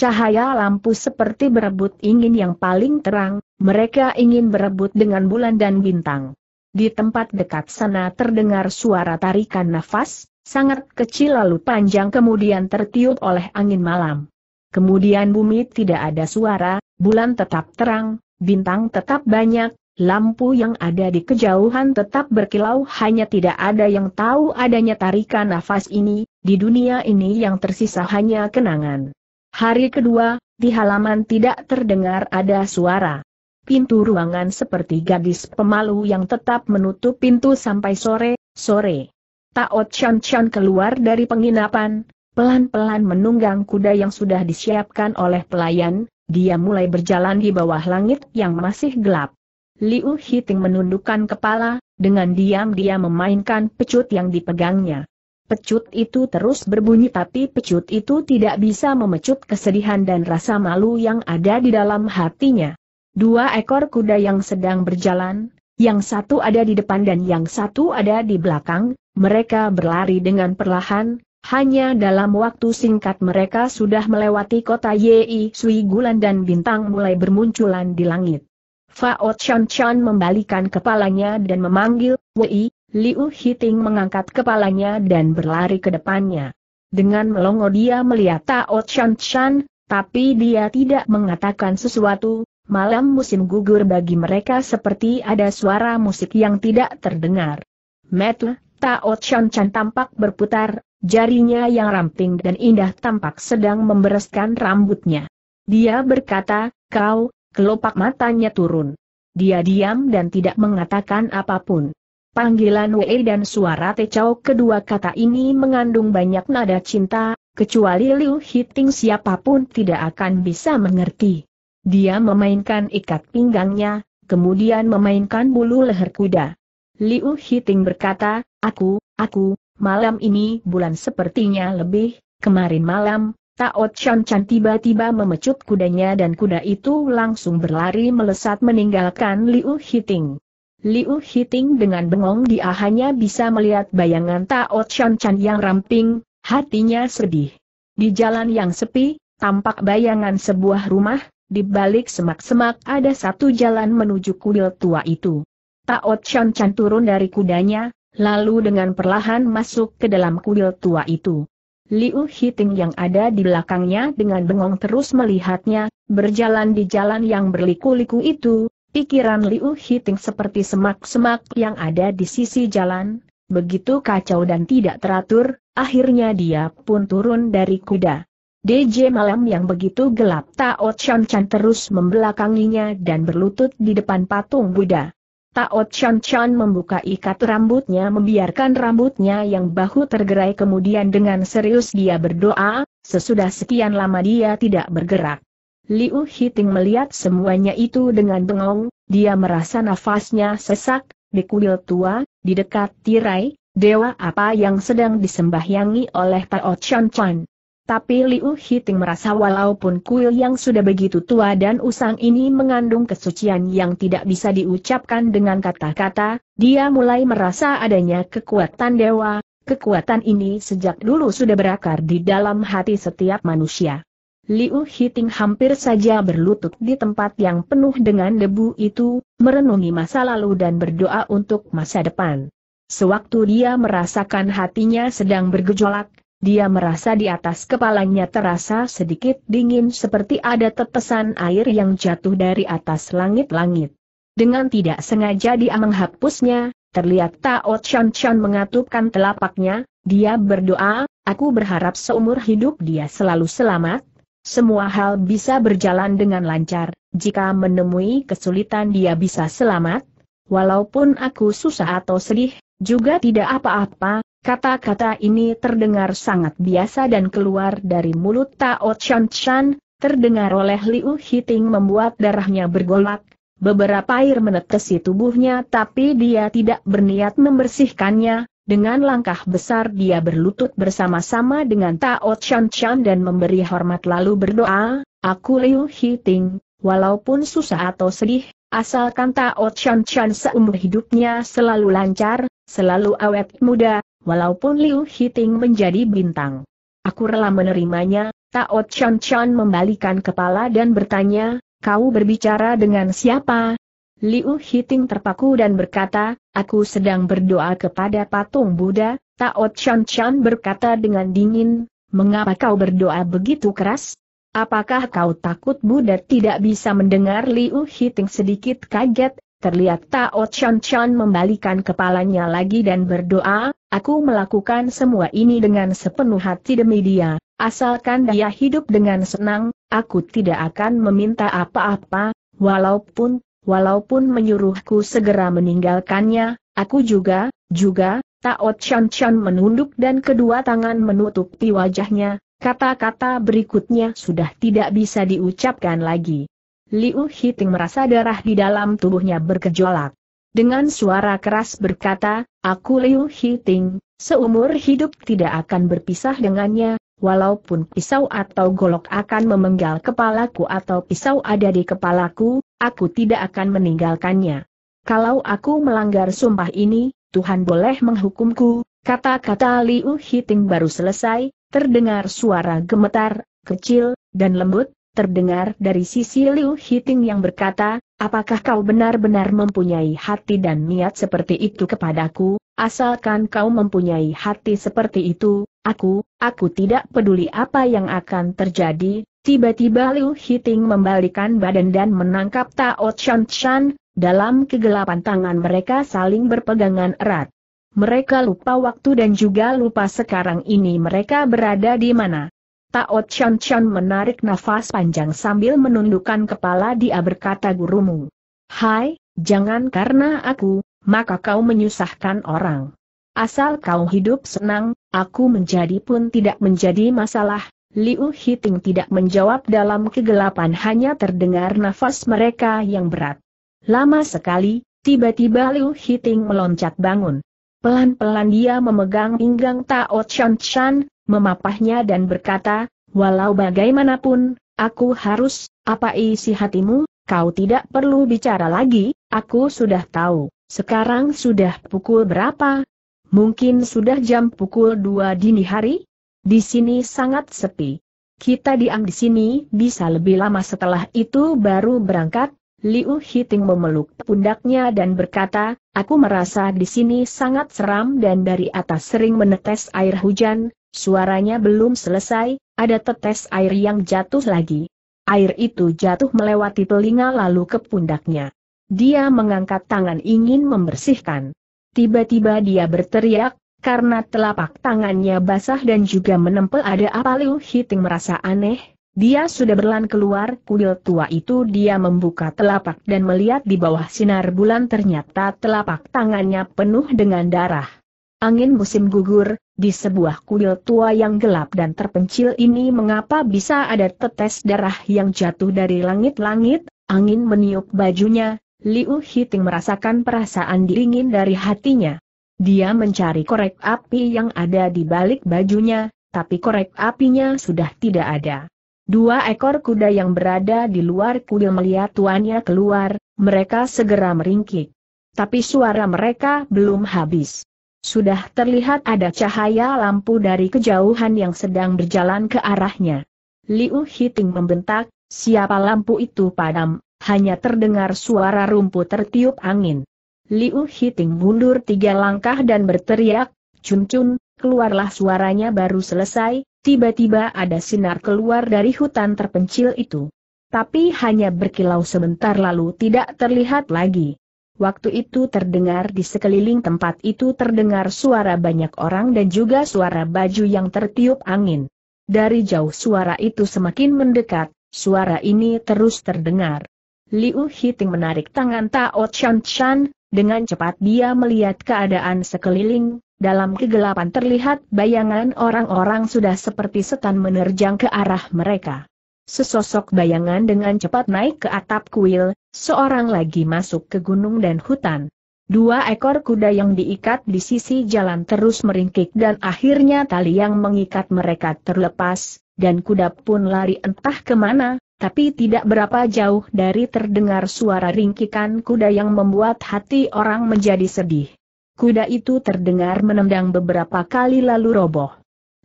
Cahaya lampu seperti berebut ingin yang paling terang, mereka ingin berebut dengan bulan dan bintang. Di tempat dekat sana terdengar suara tarikan nafas, sangat kecil lalu panjang kemudian tertiup oleh angin malam. Kemudian bumi tidak ada suara, bulan tetap terang, bintang tetap banyak, lampu yang ada di kejauhan tetap berkilau hanya tidak ada yang tahu adanya tarikan nafas ini, di dunia ini yang tersisa hanya kenangan. Hari kedua, di halaman tidak terdengar ada suara. Pintu ruangan seperti gadis pemalu yang tetap menutup pintu sampai sore, sore. Tao Chan Chan keluar dari penginapan, pelan-pelan menunggang kuda yang sudah disiapkan oleh pelayan, dia mulai berjalan di bawah langit yang masih gelap. Liu Hiting menundukkan kepala, dengan diam-diam memainkan pecut yang dipegangnya. Pecut itu terus berbunyi tapi pecut itu tidak bisa memecut kesedihan dan rasa malu yang ada di dalam hatinya. Dua ekor kuda yang sedang berjalan, yang satu ada di depan dan yang satu ada di belakang, mereka berlari dengan perlahan, hanya dalam waktu singkat mereka sudah melewati kota Yei Sui Gulan dan bintang mulai bermunculan di langit. Fao Chan Chan membalikan kepalanya dan memanggil, Wei, Liu Hiting mengangkat kepalanya dan berlari ke depannya. Dengan melongo dia melihat Tao Chan Chan, tapi dia tidak mengatakan sesuatu, malam musim gugur bagi mereka seperti ada suara musik yang tidak terdengar. Metu, Tao Chan Chan tampak berputar, jarinya yang ramping dan indah tampak sedang membereskan rambutnya. Dia berkata, kau, kelopak matanya turun. Dia diam dan tidak mengatakan apapun. Panggilan Wei dan suara Chau, kedua kata ini mengandung banyak nada cinta, kecuali Liu Hiting siapapun tidak akan bisa mengerti. Dia memainkan ikat pinggangnya, kemudian memainkan bulu leher kuda. Liu Hiting berkata, aku, aku, malam ini bulan sepertinya lebih, kemarin malam, Tao Chan Chan tiba-tiba memecut kudanya dan kuda itu langsung berlari melesat meninggalkan Liu Hiting. Liu Hiting dengan bengong dia hanya bisa melihat bayangan Tao Chan Chan yang ramping, hatinya sedih. Di jalan yang sepi, tampak bayangan sebuah rumah, di balik semak-semak ada satu jalan menuju kuil tua itu. Tao Chan Chan turun dari kudanya, lalu dengan perlahan masuk ke dalam kuil tua itu. Liu Hiting yang ada di belakangnya dengan bengong terus melihatnya, berjalan di jalan yang berliku-liku itu, Pikiran Liu Hiting seperti semak-semak yang ada di sisi jalan, begitu kacau dan tidak teratur, akhirnya dia pun turun dari kuda. DJ malam yang begitu gelap Tao Chan Chan terus membelakanginya dan berlutut di depan patung Buddha. Tao Chan Chan membuka ikat rambutnya membiarkan rambutnya yang bahu tergerai kemudian dengan serius dia berdoa, sesudah sekian lama dia tidak bergerak. Liu Hiting melihat semuanya itu dengan bengong, dia merasa nafasnya sesak, di kuil tua, di dekat tirai, dewa apa yang sedang disembahyangi oleh Tao Chan Chan. Tapi Liu Hiting merasa walaupun kuil yang sudah begitu tua dan usang ini mengandung kesucian yang tidak bisa diucapkan dengan kata-kata, dia mulai merasa adanya kekuatan dewa, kekuatan ini sejak dulu sudah berakar di dalam hati setiap manusia. Liu Hiting hampir saja berlutut di tempat yang penuh dengan debu itu, merenungi masa lalu dan berdoa untuk masa depan. Sewaktu dia merasakan hatinya sedang bergejolak, dia merasa di atas kepalanya terasa sedikit dingin seperti ada tetesan air yang jatuh dari atas langit-langit. Dengan tidak sengaja dia menghapusnya, terlihat Tao Chan Chan mengatupkan telapaknya, dia berdoa, aku berharap seumur hidup dia selalu selamat, semua hal bisa berjalan dengan lancar, jika menemui kesulitan dia bisa selamat. Walaupun aku susah atau sedih, juga tidak apa-apa, kata-kata ini terdengar sangat biasa dan keluar dari mulut Tao Chan Chan, terdengar oleh Liu Hiting membuat darahnya bergolak. Beberapa air menetes di tubuhnya tapi dia tidak berniat membersihkannya, dengan langkah besar dia berlutut bersama-sama dengan Tao Chan Chan dan memberi hormat lalu berdoa, Aku Liu Hiting, walaupun susah atau sedih, asalkan Tao Chan Chan seumur hidupnya selalu lancar, selalu awet muda, walaupun Liu Hiting menjadi bintang. Aku rela menerimanya, Tao Chan Chan membalikan kepala dan bertanya, kau berbicara dengan siapa? Liu Hiting terpaku dan berkata, Aku sedang berdoa kepada patung Buddha, Tao Chan Chan berkata dengan dingin, mengapa kau berdoa begitu keras? Apakah kau takut Buddha tidak bisa mendengar Liu Hiting sedikit kaget, terlihat Tao Chan Chan membalikan kepalanya lagi dan berdoa, aku melakukan semua ini dengan sepenuh hati demi dia, asalkan dia hidup dengan senang, aku tidak akan meminta apa-apa, walaupun walaupun menyuruhku segera meninggalkannya, aku juga, juga, Taot Chan Chan menunduk dan kedua tangan menutupi wajahnya, kata-kata berikutnya sudah tidak bisa diucapkan lagi. Liu Hiting merasa darah di dalam tubuhnya berkejolak. Dengan suara keras berkata, aku Liu Hiting, seumur hidup tidak akan berpisah dengannya, walaupun pisau atau golok akan memenggal kepalaku atau pisau ada di kepalaku, Aku tidak akan meninggalkannya. Kalau aku melanggar sumpah ini, Tuhan boleh menghukumku, kata-kata Liu Hiting baru selesai, terdengar suara gemetar, kecil, dan lembut, terdengar dari sisi Liu Hiting yang berkata, apakah kau benar-benar mempunyai hati dan niat seperti itu kepadaku, asalkan kau mempunyai hati seperti itu, Aku, aku tidak peduli apa yang akan terjadi, tiba-tiba Liu Hiting membalikan badan dan menangkap Tao Chan Chan, dalam kegelapan tangan mereka saling berpegangan erat. Mereka lupa waktu dan juga lupa sekarang ini mereka berada di mana. Tao Chan Chan menarik nafas panjang sambil menundukkan kepala dia berkata gurumu. Hai, jangan karena aku, maka kau menyusahkan orang. Asal kau hidup senang, Aku menjadi pun tidak menjadi masalah, Liu Hiting tidak menjawab dalam kegelapan hanya terdengar nafas mereka yang berat. Lama sekali, tiba-tiba Liu Hiting meloncat bangun. Pelan-pelan dia memegang pinggang Tao Chan Chan, memapahnya dan berkata, walau bagaimanapun, aku harus, apa isi hatimu, kau tidak perlu bicara lagi, aku sudah tahu, sekarang sudah pukul berapa, Mungkin sudah jam pukul dua dini hari? Di sini sangat sepi. Kita diam di sini bisa lebih lama setelah itu baru berangkat. Liu Hiting memeluk pundaknya dan berkata, aku merasa di sini sangat seram dan dari atas sering menetes air hujan, suaranya belum selesai, ada tetes air yang jatuh lagi. Air itu jatuh melewati telinga lalu ke pundaknya. Dia mengangkat tangan ingin membersihkan. Tiba-tiba dia berteriak, karena telapak tangannya basah dan juga menempel ada apa Liu Hiting merasa aneh, dia sudah berlan keluar kuil tua itu dia membuka telapak dan melihat di bawah sinar bulan ternyata telapak tangannya penuh dengan darah. Angin musim gugur, di sebuah kuil tua yang gelap dan terpencil ini mengapa bisa ada tetes darah yang jatuh dari langit-langit, angin meniup bajunya, Liu Hiting merasakan perasaan dingin dari hatinya. Dia mencari korek api yang ada di balik bajunya, tapi korek apinya sudah tidak ada. Dua ekor kuda yang berada di luar kuil melihat tuannya keluar, mereka segera meringkik. Tapi suara mereka belum habis. Sudah terlihat ada cahaya lampu dari kejauhan yang sedang berjalan ke arahnya. Liu Hiting membentak, siapa lampu itu padam, hanya terdengar suara rumput tertiup angin. Liu Hiting mundur tiga langkah dan berteriak, Cun Cun, keluarlah suaranya baru selesai, tiba-tiba ada sinar keluar dari hutan terpencil itu. Tapi hanya berkilau sebentar lalu tidak terlihat lagi. Waktu itu terdengar di sekeliling tempat itu terdengar suara banyak orang dan juga suara baju yang tertiup angin. Dari jauh suara itu semakin mendekat, suara ini terus terdengar. Liu Hiting menarik tangan Tao Chan Chan, dengan cepat dia melihat keadaan sekeliling, dalam kegelapan terlihat bayangan orang-orang sudah seperti setan menerjang ke arah mereka. Sesosok bayangan dengan cepat naik ke atap kuil, seorang lagi masuk ke gunung dan hutan. Dua ekor kuda yang diikat di sisi jalan terus meringkik dan akhirnya tali yang mengikat mereka terlepas, dan kuda pun lari entah kemana, tapi tidak berapa jauh dari terdengar suara ringkikan kuda yang membuat hati orang menjadi sedih. Kuda itu terdengar menendang beberapa kali lalu roboh.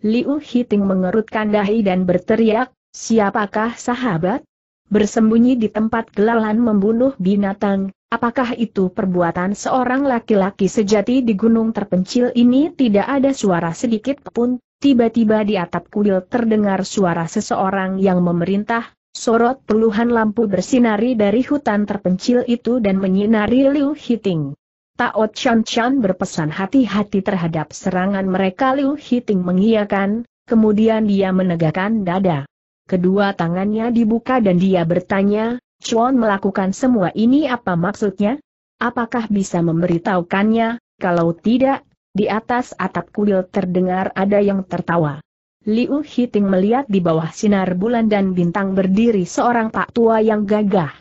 Liu Hiting mengerutkan dahi dan berteriak, siapakah sahabat? Bersembunyi di tempat gelalan membunuh binatang, apakah itu perbuatan seorang laki-laki sejati di gunung terpencil ini tidak ada suara sedikit pun Tiba-tiba di atap kuil terdengar suara seseorang yang memerintah, sorot puluhan lampu bersinari dari hutan terpencil itu dan menyinari Liu Hiting. Tao Chan Chan berpesan hati-hati terhadap serangan mereka Liu Hiting mengiyakan, kemudian dia menegakkan dada. Kedua tangannya dibuka dan dia bertanya, Chuan melakukan semua ini apa maksudnya? Apakah bisa memberitahukannya, kalau tidak, di atas atap kuil terdengar ada yang tertawa. Liu Hiting melihat di bawah sinar bulan dan bintang berdiri seorang pak tua yang gagah.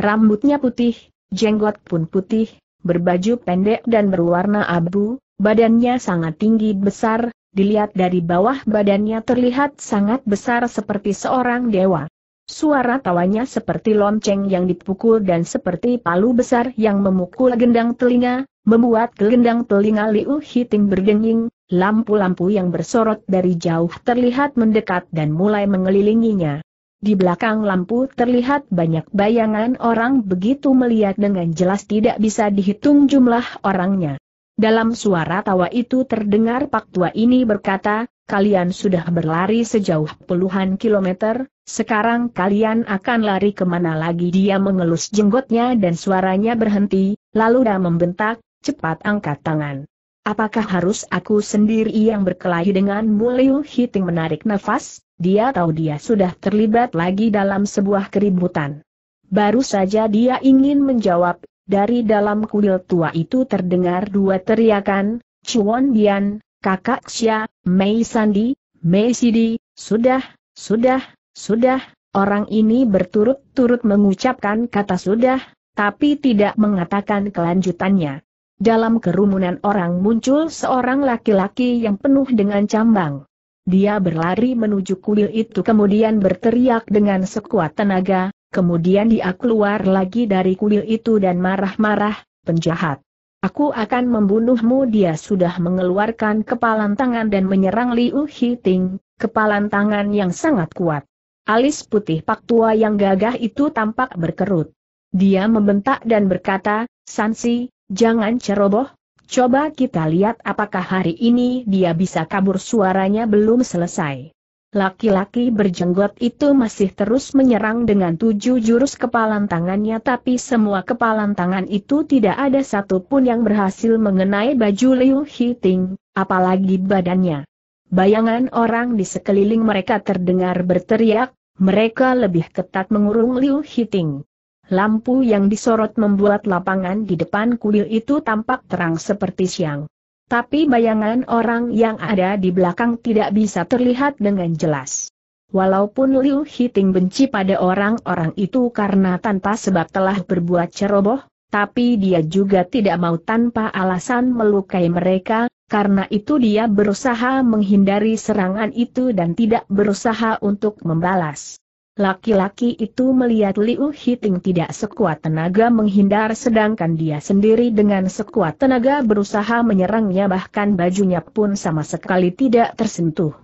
Rambutnya putih, jenggot pun putih, berbaju pendek dan berwarna abu, badannya sangat tinggi besar, dilihat dari bawah badannya terlihat sangat besar seperti seorang dewa. Suara tawanya seperti lonceng yang dipukul dan seperti palu besar yang memukul gendang telinga, membuat gelendang telinga Liu Hiting berdenging, lampu-lampu yang bersorot dari jauh terlihat mendekat dan mulai mengelilinginya. Di belakang lampu terlihat banyak bayangan orang begitu melihat dengan jelas tidak bisa dihitung jumlah orangnya. Dalam suara tawa itu terdengar Pak Tua ini berkata, kalian sudah berlari sejauh puluhan kilometer, sekarang kalian akan lari kemana lagi dia mengelus jenggotnya dan suaranya berhenti, lalu dia membentak, cepat angkat tangan. Apakah harus aku sendiri yang berkelahi dengan Liu Hiting menarik nafas, dia tahu dia sudah terlibat lagi dalam sebuah keributan. Baru saja dia ingin menjawab, dari dalam kuil tua itu terdengar dua teriakan, Chuan Bian, kakak Xia, Mei Sandi, Mei Sidi, sudah, sudah, sudah, orang ini berturut-turut mengucapkan kata sudah, tapi tidak mengatakan kelanjutannya. Dalam kerumunan orang muncul seorang laki-laki yang penuh dengan cambang. Dia berlari menuju kuil itu kemudian berteriak dengan sekuat tenaga, kemudian dia keluar lagi dari kuil itu dan marah-marah, penjahat. Aku akan membunuhmu dia sudah mengeluarkan kepalan tangan dan menyerang Liu Hiting, kepalan tangan yang sangat kuat. Alis putih pak tua yang gagah itu tampak berkerut. Dia membentak dan berkata, Sansi, Jangan ceroboh, coba kita lihat apakah hari ini dia bisa kabur suaranya belum selesai. Laki-laki berjenggot itu masih terus menyerang dengan tujuh jurus kepalan tangannya tapi semua kepalan tangan itu tidak ada satupun yang berhasil mengenai baju Liu Hiting, apalagi badannya. Bayangan orang di sekeliling mereka terdengar berteriak, mereka lebih ketat mengurung Liu Hiting. Lampu yang disorot membuat lapangan di depan kuil itu tampak terang seperti siang. Tapi bayangan orang yang ada di belakang tidak bisa terlihat dengan jelas. Walaupun Liu Hiting benci pada orang-orang itu karena tanpa sebab telah berbuat ceroboh, tapi dia juga tidak mau tanpa alasan melukai mereka, karena itu dia berusaha menghindari serangan itu dan tidak berusaha untuk membalas. Laki-laki itu melihat Liu Hiting tidak sekuat tenaga menghindar sedangkan dia sendiri dengan sekuat tenaga berusaha menyerangnya bahkan bajunya pun sama sekali tidak tersentuh.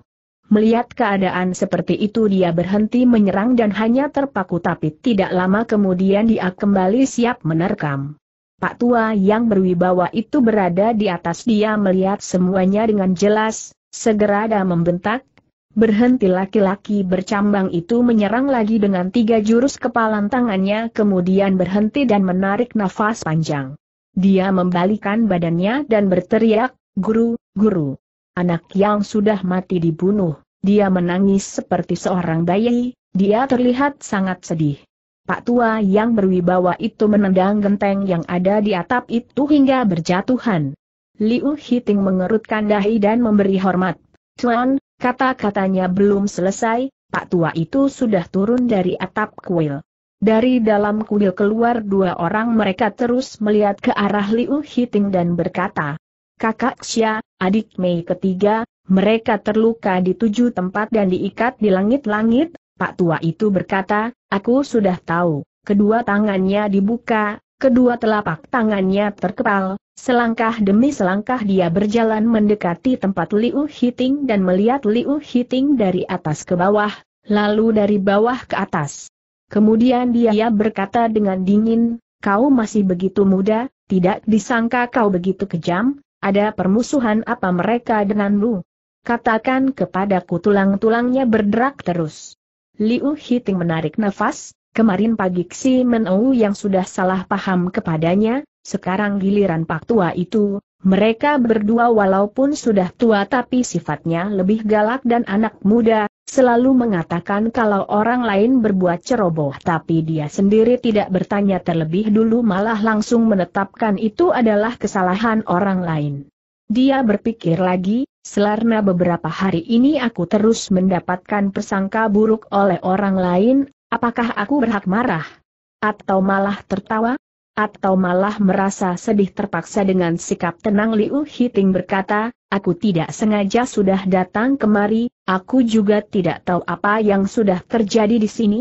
Melihat keadaan seperti itu dia berhenti menyerang dan hanya terpaku tapi tidak lama kemudian dia kembali siap menerkam. Pak tua yang berwibawa itu berada di atas dia melihat semuanya dengan jelas, segera dan membentak, Berhenti laki-laki bercambang itu menyerang lagi dengan tiga jurus kepalan tangannya kemudian berhenti dan menarik nafas panjang. Dia membalikan badannya dan berteriak, guru, guru. Anak yang sudah mati dibunuh, dia menangis seperti seorang bayi, dia terlihat sangat sedih. Pak tua yang berwibawa itu menendang genteng yang ada di atap itu hingga berjatuhan. Liu Hiting mengerutkan dahi dan memberi hormat. Tuan, Kata-katanya belum selesai, Pak Tua itu sudah turun dari atap kuil. Dari dalam kuil keluar dua orang mereka terus melihat ke arah Liu Hiting dan berkata, Kakak Xia, adik Mei ketiga, mereka terluka di tujuh tempat dan diikat di langit-langit, Pak Tua itu berkata, aku sudah tahu, kedua tangannya dibuka, kedua telapak tangannya terkepal, Selangkah demi selangkah dia berjalan mendekati tempat Liu Hiting dan melihat Liu Hiting dari atas ke bawah, lalu dari bawah ke atas. Kemudian dia berkata dengan dingin, kau masih begitu muda, tidak disangka kau begitu kejam, ada permusuhan apa mereka denganmu? Katakan kepadaku tulang-tulangnya berderak terus. Liu Hiting menarik nafas, kemarin pagi Xi Menou yang sudah salah paham kepadanya, sekarang giliran Pak Tua itu, mereka berdua walaupun sudah tua tapi sifatnya lebih galak dan anak muda, selalu mengatakan kalau orang lain berbuat ceroboh tapi dia sendiri tidak bertanya terlebih dulu malah langsung menetapkan itu adalah kesalahan orang lain. Dia berpikir lagi, selarna beberapa hari ini aku terus mendapatkan persangka buruk oleh orang lain, apakah aku berhak marah? Atau malah tertawa? atau malah merasa sedih terpaksa dengan sikap tenang Liu Hiting berkata, aku tidak sengaja sudah datang kemari, aku juga tidak tahu apa yang sudah terjadi di sini.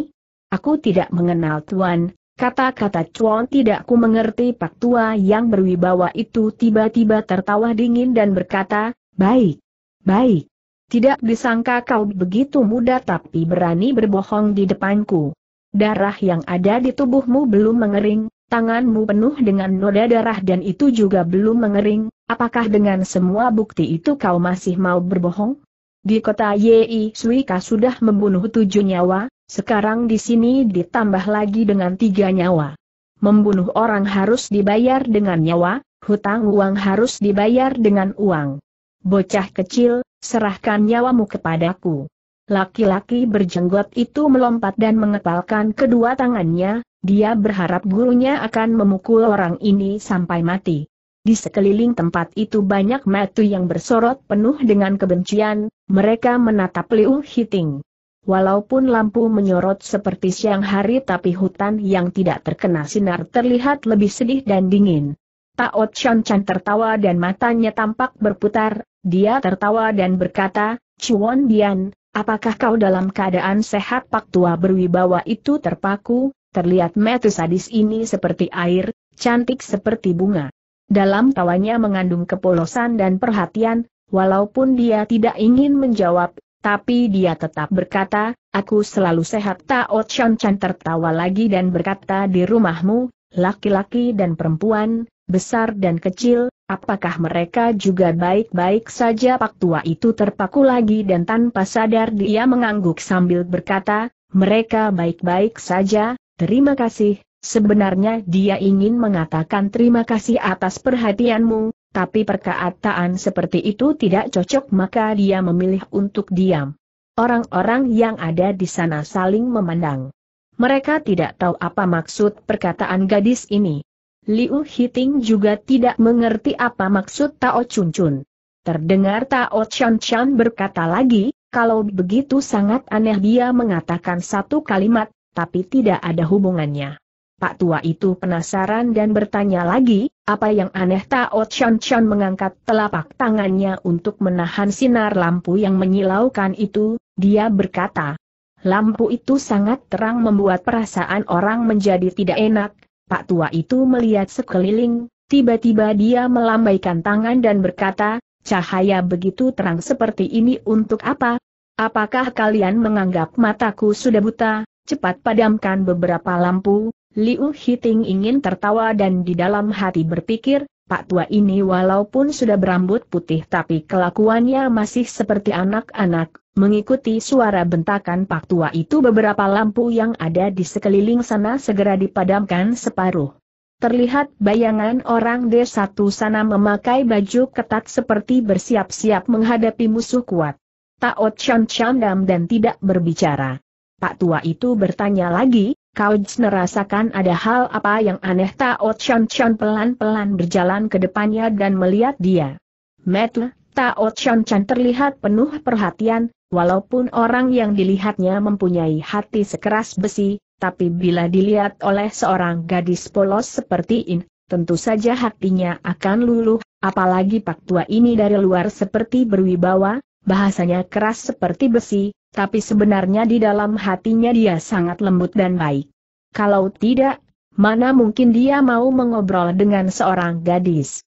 Aku tidak mengenal Tuan, kata-kata Chuan tidak ku mengerti Pak Tua yang berwibawa itu tiba-tiba tertawa dingin dan berkata, baik, baik. Tidak disangka kau begitu muda tapi berani berbohong di depanku. Darah yang ada di tubuhmu belum mengering, Tanganmu penuh dengan noda darah dan itu juga belum mengering, apakah dengan semua bukti itu kau masih mau berbohong? Di kota Yei Suika sudah membunuh tujuh nyawa, sekarang di sini ditambah lagi dengan tiga nyawa. Membunuh orang harus dibayar dengan nyawa, hutang uang harus dibayar dengan uang. Bocah kecil, serahkan nyawamu kepadaku. Laki-laki berjenggot itu melompat dan mengepalkan kedua tangannya, dia berharap gurunya akan memukul orang ini sampai mati. Di sekeliling tempat itu banyak mata yang bersorot penuh dengan kebencian, mereka menatap Liu Hiting. Walaupun lampu menyorot seperti siang hari tapi hutan yang tidak terkena sinar terlihat lebih sedih dan dingin. Tao Chan Chan tertawa dan matanya tampak berputar, dia tertawa dan berkata, Chuan Bian, Apakah kau dalam keadaan sehat pak tua berwibawa itu terpaku, terlihat metu sadis ini seperti air, cantik seperti bunga. Dalam tawanya mengandung kepolosan dan perhatian, walaupun dia tidak ingin menjawab, tapi dia tetap berkata, aku selalu sehat. Tao Chan Chan tertawa lagi dan berkata di rumahmu, laki-laki dan perempuan, besar dan kecil, apakah mereka juga baik-baik saja Pak Tua itu terpaku lagi dan tanpa sadar dia mengangguk sambil berkata, mereka baik-baik saja, terima kasih, sebenarnya dia ingin mengatakan terima kasih atas perhatianmu, tapi perkataan seperti itu tidak cocok maka dia memilih untuk diam. Orang-orang yang ada di sana saling memandang. Mereka tidak tahu apa maksud perkataan gadis ini. Liu Hiting juga tidak mengerti apa maksud Tao Chun Chun. Terdengar Tao Chan Chan berkata lagi, kalau begitu sangat aneh dia mengatakan satu kalimat, tapi tidak ada hubungannya. Pak Tua itu penasaran dan bertanya lagi, apa yang aneh Tao Chan Chan mengangkat telapak tangannya untuk menahan sinar lampu yang menyilaukan itu, dia berkata. Lampu itu sangat terang membuat perasaan orang menjadi tidak enak, Pak Tua itu melihat sekeliling, tiba-tiba dia melambaikan tangan dan berkata, cahaya begitu terang seperti ini untuk apa? Apakah kalian menganggap mataku sudah buta? Cepat padamkan beberapa lampu, Liu Hiting ingin tertawa dan di dalam hati berpikir, Pak Tua ini walaupun sudah berambut putih tapi kelakuannya masih seperti anak-anak, Mengikuti suara bentakan Pak Tua itu beberapa lampu yang ada di sekeliling sana segera dipadamkan separuh. Terlihat bayangan orang D1 sana memakai baju ketat seperti bersiap-siap menghadapi musuh kuat. Tao Chan Chandam dan tidak berbicara. Pak Tua itu bertanya lagi, kau merasakan ada hal apa yang aneh Tao Chan Chan pelan-pelan berjalan ke depannya dan melihat dia. Metu, Tao Chan Chan terlihat penuh perhatian, Walaupun orang yang dilihatnya mempunyai hati sekeras besi, tapi bila dilihat oleh seorang gadis polos seperti ini, tentu saja hatinya akan luluh, apalagi pak tua ini dari luar seperti berwibawa, bahasanya keras seperti besi, tapi sebenarnya di dalam hatinya dia sangat lembut dan baik. Kalau tidak, mana mungkin dia mau mengobrol dengan seorang gadis.